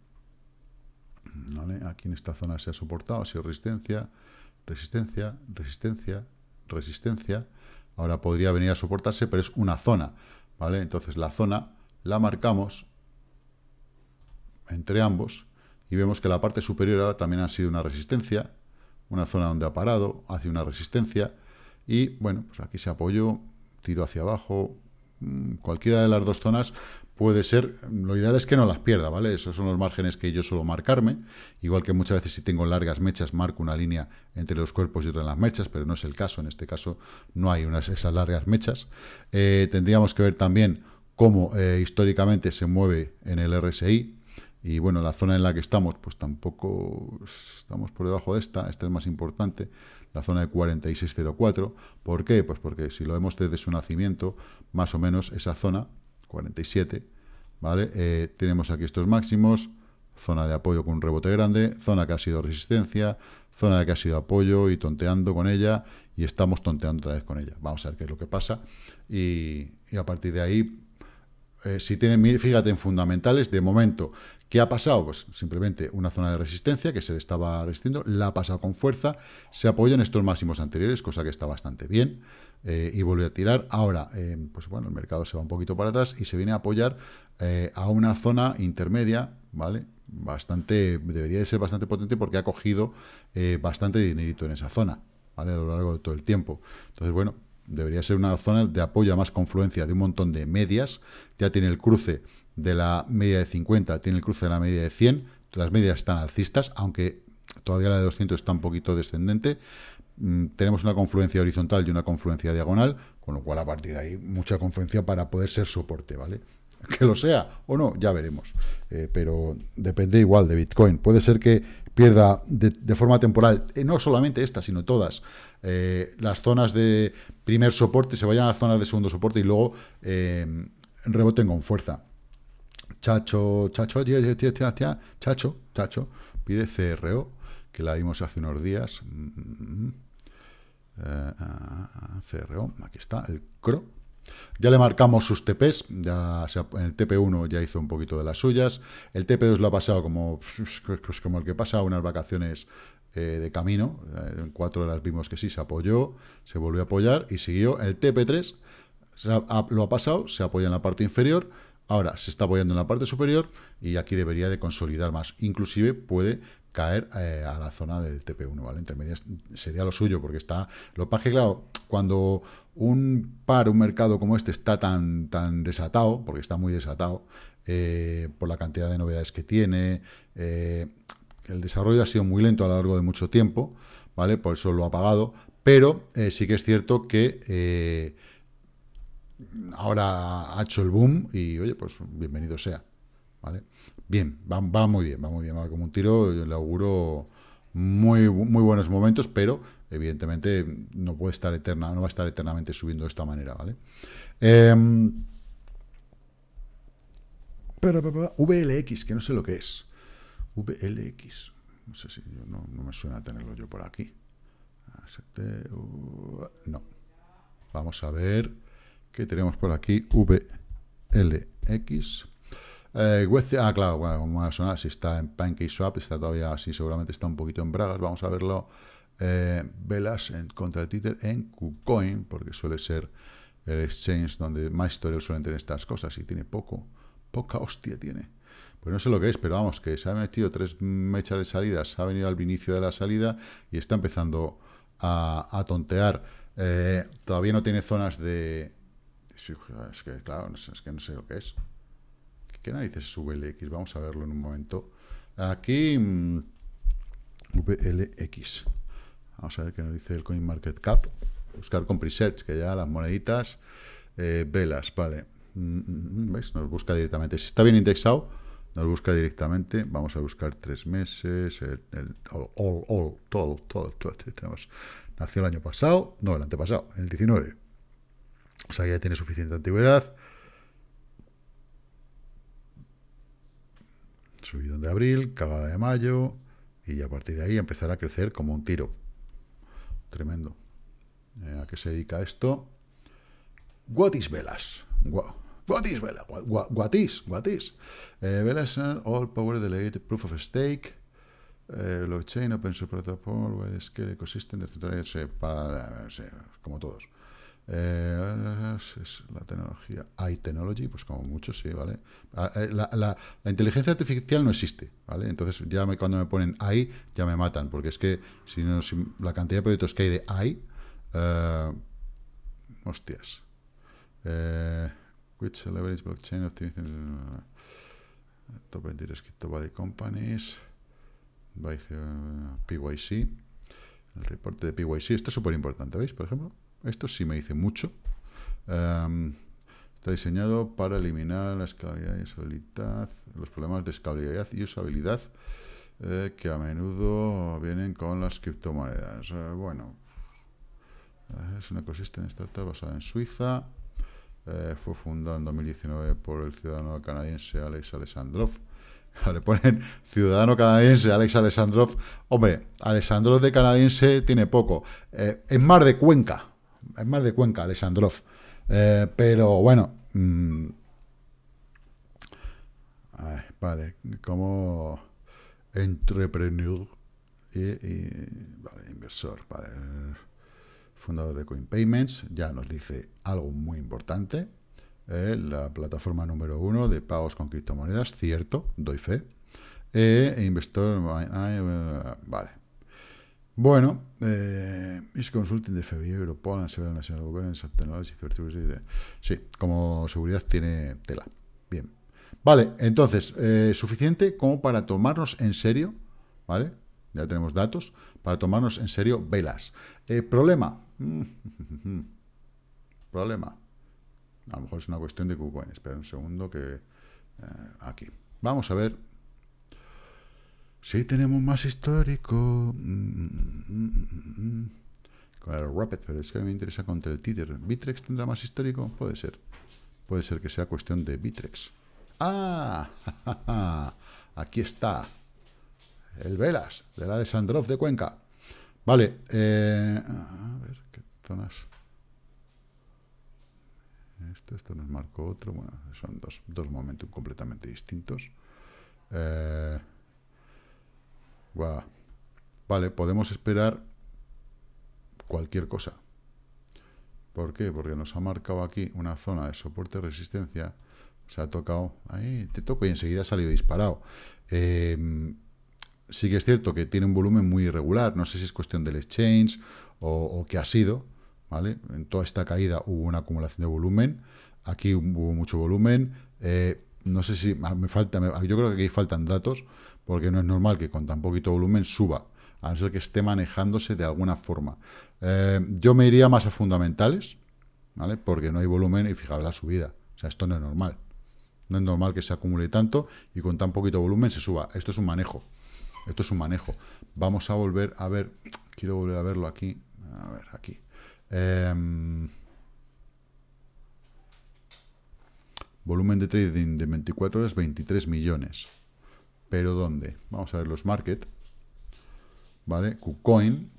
Aquí en esta zona se ha soportado, ha sido resistencia, resistencia, resistencia, resistencia. Ahora podría venir a soportarse, pero es una zona, ¿vale? Entonces la zona la marcamos entre ambos y vemos que la parte superior ahora también ha sido una resistencia, una zona donde ha parado, hace una resistencia, y bueno, pues aquí se apoyo, tiro hacia abajo, mm, cualquiera de las dos zonas puede ser, lo ideal es que no las pierda, ¿vale? Esos son los márgenes que yo suelo marcarme, igual que muchas veces si tengo largas mechas marco una línea entre los cuerpos y otra en las mechas, pero no es el caso, en este caso no hay unas, esas largas mechas. Eh, tendríamos que ver también cómo eh, históricamente se mueve en el RSI, y bueno, la zona en la que estamos, pues tampoco estamos por debajo de esta, esta es más importante, la zona de 4604. ¿Por qué? Pues porque si lo vemos desde su nacimiento, más o menos esa zona, 47, ¿vale? Eh, tenemos aquí estos máximos, zona de apoyo con un rebote grande, zona que ha sido resistencia, zona que ha sido apoyo y tonteando con ella y estamos tonteando otra vez con ella. Vamos a ver qué es lo que pasa y a partir de ahí eh, si tienen, fíjate en fundamentales, de momento, ¿qué ha pasado? Pues simplemente una zona de resistencia que se le estaba resistiendo, la ha pasado con fuerza, se apoya en estos máximos anteriores, cosa que está bastante bien, eh, y vuelve a tirar. Ahora, eh, pues bueno, el mercado se va un poquito para atrás y se viene a apoyar a una zona intermedia, ¿vale? Bastante, debería de ser bastante potente porque ha cogido bastante dinerito en esa zona, ¿vale? A lo largo de todo el tiempo. Entonces, bueno, debería ser una zona de apoyo a más confluencia de un montón de medias. Ya tiene el cruce de la media de 50, tiene el cruce de la media de 100. Las medias están alcistas, aunque todavía la de 200 está un poquito descendente. Mm, tenemos una confluencia horizontal y una confluencia diagonal, con lo cual a partir de ahí mucha confluencia para poder ser soporte, ¿vale? Que lo sea o no, ya veremos. Eh, pero depende igual de Bitcoin. Puede ser que pierda de, forma temporal, eh, no solamente esta, sino todas, eh, las zonas de primer soporte se vayan a las zonas de segundo soporte y luego eh, reboten con fuerza. Chacho, chacho, chacho, chacho, pide CRO, que la vimos hace unos días. Mm, mm, mm. ah, ah, ah, CRO, aquí está, el CRO. Ya le marcamos sus TPs, ya, en el TP1 ya hizo un poquito de las suyas, el TP2 lo ha pasado como, pues como el que pasa unas vacaciones eh, de camino, eh, en cuatro horas vimos que sí, se apoyó, se volvió a apoyar y siguió. El TP3 lo ha pasado, se apoya en la parte inferior, ahora se está apoyando en la parte superior y aquí debería de consolidar más, inclusive puede caer eh, a la zona del TP1, ¿vale? Intermedias sería lo suyo, porque está... Lo que claro, cuando un par, un mercado como este está tan, tan desatado, porque está muy desatado, eh, por la cantidad de novedades que tiene, eh, el desarrollo ha sido muy lento a lo largo de mucho tiempo, ¿vale? Por eso lo ha pagado, pero eh, sí que es cierto que ahora ha hecho el boom y, oye, pues bienvenido sea, ¿vale? Bien, va, va muy bien, va muy bien, va como un tiro, yo le auguro muy, buenos momentos, pero evidentemente no puede estar eterna, no va a estar eternamente subiendo de esta manera, ¿vale? Em, VLX, que no sé lo que es. VLX. No sé si no, me suena tenerlo yo por aquí. No. Vamos a ver qué tenemos por aquí. VLX. Eh, ah, claro, bueno, como va a si está en PancakeSwap, está todavía así, seguramente está un poquito en bragas. Vamos a verlo. Eh, velas en, contra de Twitter en KuCoin, porque suele ser el exchange donde más historial suelen tener estas cosas y tiene poco, poca hostia tiene. Pues no sé lo que es, pero vamos, que se ha metido tres mechas de salidas, ha venido al inicio de la salida y está empezando a, tontear. Eh, todavía no tiene zonas de... Es que, claro, es que no sé lo que es. ¿Qué narices es VLX? Vamos a verlo en un momento. Aquí, mm, VLX. Vamos a ver qué nos dice el CoinMarketCap. Buscar con presets, que ya las moneditas, eh, velas, vale. Mm, mm, ¿Veis? Nos busca directamente. Si está bien indexado, nos busca directamente. Vamos a buscar tres meses, el, todo, todo, todo. Tenemos, nació el año pasado, no, el antepasado, el 19. O sea, ya tiene suficiente antigüedad. de abril, cagada de mayo, y a partir de ahí empezará a crecer como un tiro. Tremendo. Eh, ¿A qué se dedica esto? What is Velas? What is eh, Velas? What, Velas all power delegated proof of stake. Eh, blockchain, open source protocol, scale ecosystem, etc. para, no sé, como todos. Eh, es la tecnología. iTechnology, technology, pues como mucho, sí, ¿vale? Ah, eh, la, inteligencia artificial no existe, ¿vale? Entonces, ya cuando me ponen AI, ya me matan, porque es que si no, la cantidad de proyectos que hay de AI, eh, hostias. Eh, which leverage blockchain optimization top companies by PYC el reporte de PYC, esto es súper importante, ¿veis? por ejemplo esto sí me dice mucho. Em, está diseñado para eliminar la escalabilidad y usabilidad, los problemas de escalabilidad y usabilidad eh, que a menudo vienen con las criptomonedas. Eh, bueno, eh, es una ecosistema startup basada en Suiza. fue fundada en 2019 por el ciudadano canadiense Alex Alexandrov. Le ponen ciudadano canadiense, Alex Alexandrov? Hombre, Alexandrov de canadiense tiene poco. es mar de Cuenca es más de Cuenca, Alexandrov. Eh, pero bueno. Mm, vale, como entrepreneur y, vale, inversor, fundador de CoinPayments, ya nos dice algo muy importante. Eh, la plataforma número uno de pagos con criptomonedas, cierto, doy fe. Eh, e investor, eh, vale, bueno, eh, consulting de febrero, Nacional nacional, la y y de. Sí, como seguridad tiene tela. Bien. Vale, entonces, suficiente como para tomarnos en serio, ¿vale? Ya tenemos datos, para tomarnos en serio velas. problema. problema. A lo mejor es una cuestión de KuCoin. Espera un segundo que... aquí. Vamos a ver Sí, tenemos más histórico. Con el Rapid, pero es que me interesa contra el Títer. ¿Bitrex tendrá más histórico? Puede ser. Puede ser que sea cuestión de Bitrex. ¡Ah! Aquí está. El Velas, de la de Sandrov de Cuenca. Vale. Eh, a ver, ¿qué zonas? Esto, esto nos marcó otro. Bueno, son dos, dos momentos completamente distintos. Eh, Vale, podemos esperar cualquier cosa. ¿Por qué? Porque nos ha marcado aquí una zona de soporte resistencia. Se ha tocado, ahí te toco y enseguida ha salido disparado. Em, sí que es cierto que tiene un volumen muy irregular. No sé si es cuestión del exchange o, qué ha sido. ¿vale? En toda esta caída hubo una acumulación de volumen. Aquí hubo mucho volumen. Eh, no sé si ah, me falta, yo creo que aquí faltan datos porque no es normal que con tan poquito volumen suba, a no ser que esté manejándose de alguna forma. Eh, yo me iría más a fundamentales, ¿vale? Porque no hay volumen y fijaros la subida. O sea, esto no es normal. No es normal que se acumule tanto y con tan poquito volumen se suba. Esto es un manejo. Esto es un manejo. Vamos a volver a ver... Quiero volver a verlo aquí. A ver, aquí. Em, volumen de trading de 24 horas, 23 millones. ¿Pero dónde? Vamos a ver los market. ¿Vale? KuCoin,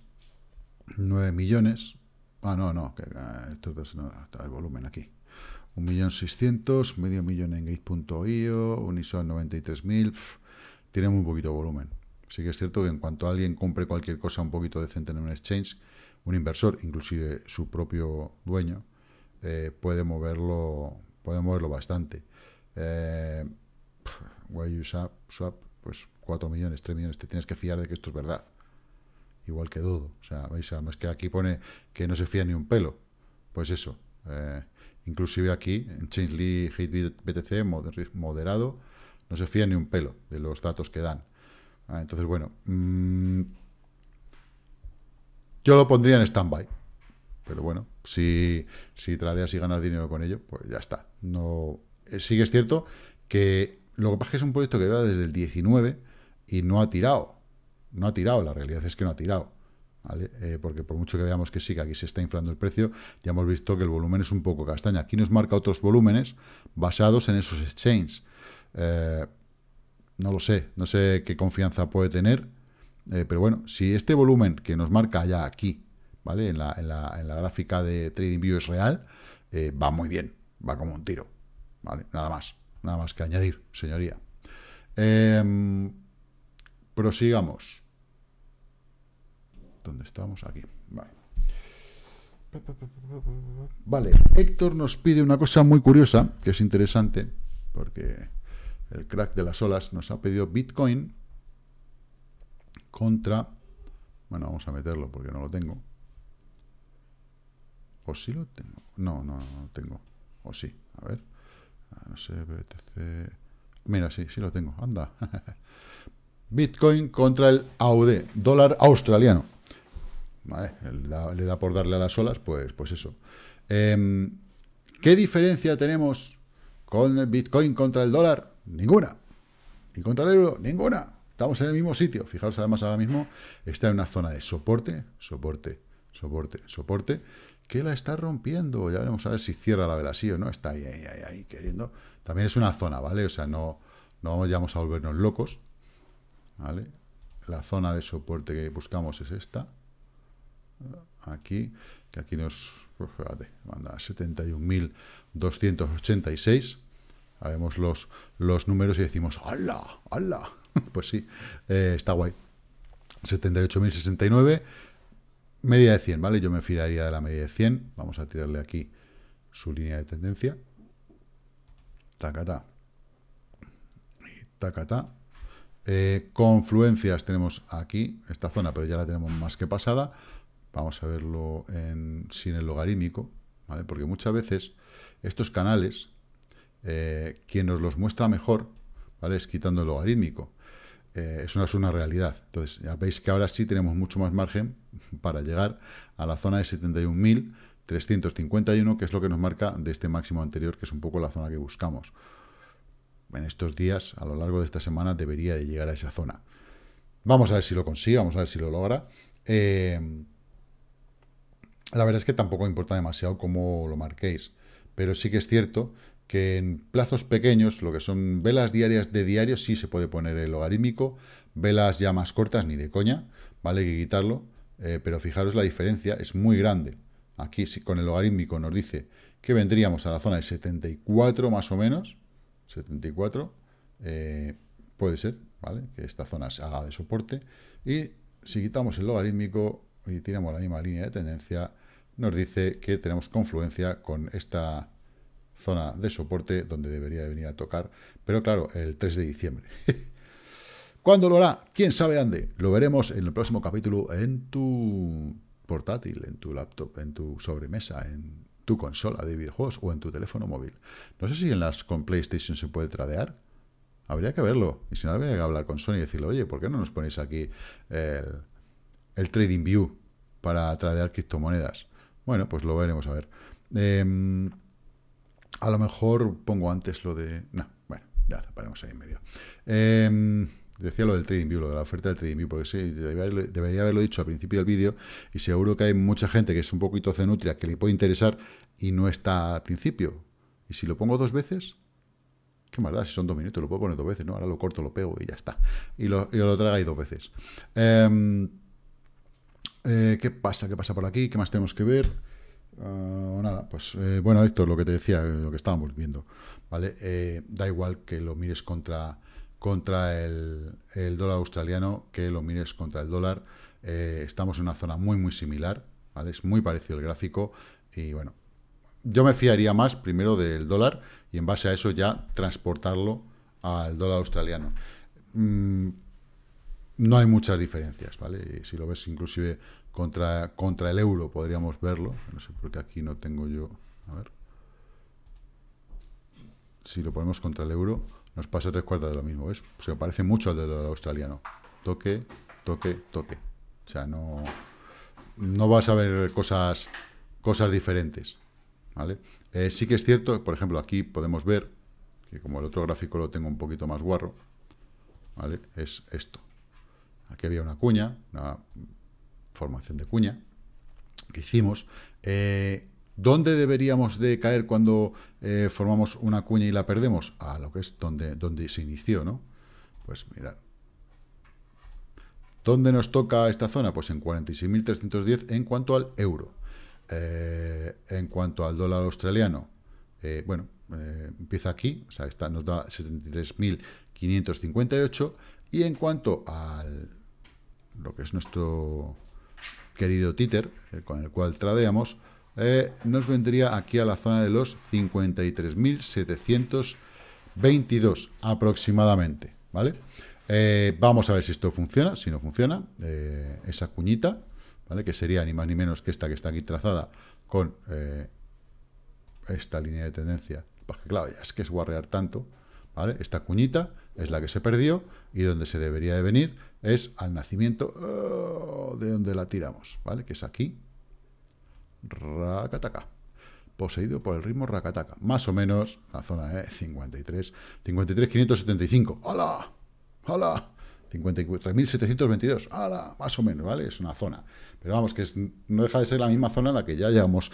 9 millones. Ah, no, no, que, eh, esto no, está el volumen aquí. 1.600.000, medio millón en gate.io, Unison 93.000, tiene muy poquito volumen. Sí que es cierto que en cuanto alguien compre cualquier cosa un poquito decente en un exchange, un inversor, inclusive su propio dueño, eh, puede moverlo puede moverlo bastante. Eh, Swap, Swap, pues 4 millones, 3 millones, te tienes que fiar de que esto es verdad. Igual que dudo O sea, veis, además que aquí pone que no se fía ni un pelo. Pues eso. Eh, inclusive aquí, en Changeley, BTC moderado, no se fía ni un pelo de los datos que dan. Ah, entonces, bueno, mm, yo lo pondría en stand-by. Pero bueno, si, si tradeas y ganas dinero con ello, pues ya está. No, eh, sí que es cierto que lo que pasa es que es un proyecto que va desde el 19 y no ha tirado. No ha tirado, la realidad es que no ha tirado. Eh, porque por mucho que veamos que sí, que aquí se está inflando el precio, ya hemos visto que el volumen es un poco castaña. Aquí nos marca otros volúmenes basados en esos exchanges. Eh, no lo sé, no sé qué confianza puede tener, eh, pero bueno, si este volumen que nos marca ya aquí, ¿vale? En la, en la gráfica de TradingView es real, va muy bien, va como un tiro, ¿vale? Nada más. Nada más que añadir, señoría. Em, prosigamos. ¿Dónde estamos? Aquí. Vale. Héctor nos pide una cosa muy curiosa, que es interesante, porque el crack de las olas nos ha pedido Bitcoin contra... Bueno, vamos a meterlo porque no lo tengo. ¿O sí lo tengo? No, no, no lo tengo. ¿O sí? A ver. Ah, no sé, BTC... Mira, sí, sí lo tengo, anda. Bitcoin contra el AUD, dólar australiano. Vale, le da por darle a las olas, pues, pues eso. Em, ¿Qué diferencia tenemos con el Bitcoin contra el dólar? Ninguna. ¿Y contra el euro? Ninguna. Estamos en el mismo sitio. Fijaros, además, ahora mismo está en una zona de soporte, soporte, soporte, soporte que la está rompiendo. Ya veremos a ver si cierra la vela así o no. Está ahí, ahí, ahí, queriendo. También es una zona, ¿vale? O sea, no, no vamos a volvernos locos. ¿Vale? La zona de soporte que buscamos es esta. Aquí, que aquí nos... fíjate, manda 71.286. Sabemos los, los números y decimos, ¡hala! ¡hala! pues sí, eh, está guay. 78.069 Media de 100, ¿vale? Yo me fiaría de la media de 100. Vamos a tirarle aquí su línea de tendencia. Tacata. Y tacata. Eh, confluencias tenemos aquí, esta zona, pero ya la tenemos más que pasada. Vamos a verlo sin el logarítmico, ¿vale? Porque muchas veces estos canales, eh, quien nos los muestra mejor, ¿vale? Es quitando el logarítmico. Eh, es una realidad. Entonces, ya veis que ahora sí tenemos mucho más margen para llegar a la zona de 71.351, que es lo que nos marca de este máximo anterior, que es un poco la zona que buscamos. En estos días, a lo largo de esta semana, debería de llegar a esa zona. Vamos a ver si lo consigue, vamos a ver si lo logra. Eh, la verdad es que tampoco importa demasiado cómo lo marquéis, pero sí que es cierto que en plazos pequeños, lo que son velas diarias de diario, sí se puede poner el logarítmico, velas ya más cortas, ni de coña, vale Hay que quitarlo, eh, pero fijaros la diferencia, es muy grande. Aquí si con el logarítmico nos dice que vendríamos a la zona de 74 más o menos, 74, eh, puede ser, ¿vale? Que esta zona se haga de soporte, y si quitamos el logarítmico y tiramos la misma línea de tendencia, nos dice que tenemos confluencia con esta zona de soporte donde debería venir a tocar, pero claro, el 3 de diciembre. ¿Cuándo lo hará? ¿Quién sabe dónde? Lo veremos en el próximo capítulo en tu portátil, en tu laptop, en tu sobremesa, en tu consola de videojuegos o en tu teléfono móvil. No sé si en las con PlayStation se puede tradear. Habría que verlo. Y si no, habría que hablar con Sony y decirle, oye, ¿por qué no nos ponéis aquí el, Trading View para tradear criptomonedas? Bueno, pues lo veremos a ver. Em, a lo mejor pongo antes lo de... No, bueno, ya, lo paramos ahí en medio. Em, decía lo del trading view, lo de la oferta del trading view, porque sí, debería, haberlo dicho al principio del vídeo, y seguro que hay mucha gente que es un poquito cenutria, que le puede interesar y no está al principio. Y si lo pongo dos veces, qué maldad, si son dos minutos, lo puedo poner dos veces, ¿no? Ahora lo corto, lo pego y ya está. Y lo, y traga dos veces. Em, eh, ¿Qué pasa? ¿Qué pasa por aquí? ¿Qué más tenemos que ver? Ah, nada, pues eh, bueno, Héctor, lo que te decía, eh, lo que estábamos viendo, ¿vale? Eh, da igual que lo mires contra, contra el, dólar australiano, que lo mires contra el dólar. estamos en una zona muy, muy similar, ¿vale? Es muy parecido el gráfico y bueno, yo me fiaría más primero del dólar y en base a eso ya transportarlo al dólar australiano. Mm, no hay muchas diferencias, ¿vale? Si lo ves inclusive contra, contra el euro podríamos verlo. No sé por qué aquí no tengo yo... A ver. Si lo ponemos contra el euro, nos pasa tres cuartas de lo mismo. ¿Ves? Se parece mucho al del australiano. Toque, toque, toque. O sea, no, no vas a ver cosas, cosas diferentes. ¿vale? Eh, sí que es cierto, por ejemplo, aquí podemos ver, que como el otro gráfico lo tengo un poquito más guarro, ¿vale? es esto. Aquí había una cuña, una formación de cuña que hicimos. Eh, ¿Dónde deberíamos de caer cuando eh, formamos una cuña y la perdemos? A lo que es donde, donde se inició, ¿no? Pues mirad. ¿Dónde nos toca esta zona? Pues en 46.310 en cuanto al euro. Eh, en cuanto al dólar australiano, bueno, empieza aquí, o sea, esta nos da 73.558. Y en cuanto al lo que es nuestro querido títer, eh, con el cual tradeamos, eh, nos vendría aquí a la zona de los 53.722 aproximadamente, ¿vale? Eh, vamos a ver si esto funciona, si no funciona, esa cuñita, ¿vale? Que sería ni más ni menos que esta que está aquí trazada con esta línea de tendencia. Porque pues claro, ya es que es guarrear tanto, esta cuñita es la que se perdió y donde se debería de venir es al nacimiento oh, de donde la tiramos, ¿vale? Que es aquí, racataca, poseído por el ritmo racataca, más o menos la zona de 53, 53.575, ¡hala! ¡hala! 53.722, ¡hala! Más o menos, ¿vale? Es una zona, pero vamos, que no deja de ser la misma zona en la que ya llevamos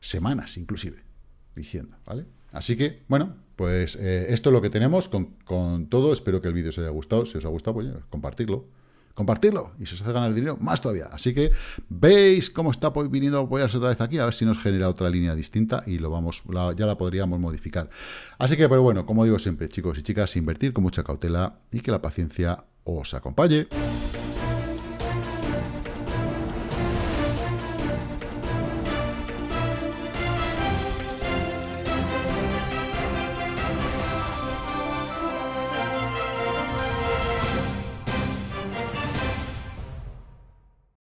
semanas, inclusive diciendo, ¿vale? Así que, bueno, pues eh, esto es lo que tenemos con, todo. Espero que el vídeo os haya gustado. Si os ha gustado, pues compartirlo. Compartirlo. Y se os hace ganar dinero, más todavía. Así que veis cómo está viniendo a apoyarse otra vez aquí. A ver si nos genera otra línea distinta y lo vamos, ya la podríamos modificar. Así que, pero bueno, como digo siempre, chicos y chicas, invertir con mucha cautela y que la paciencia os acompañe.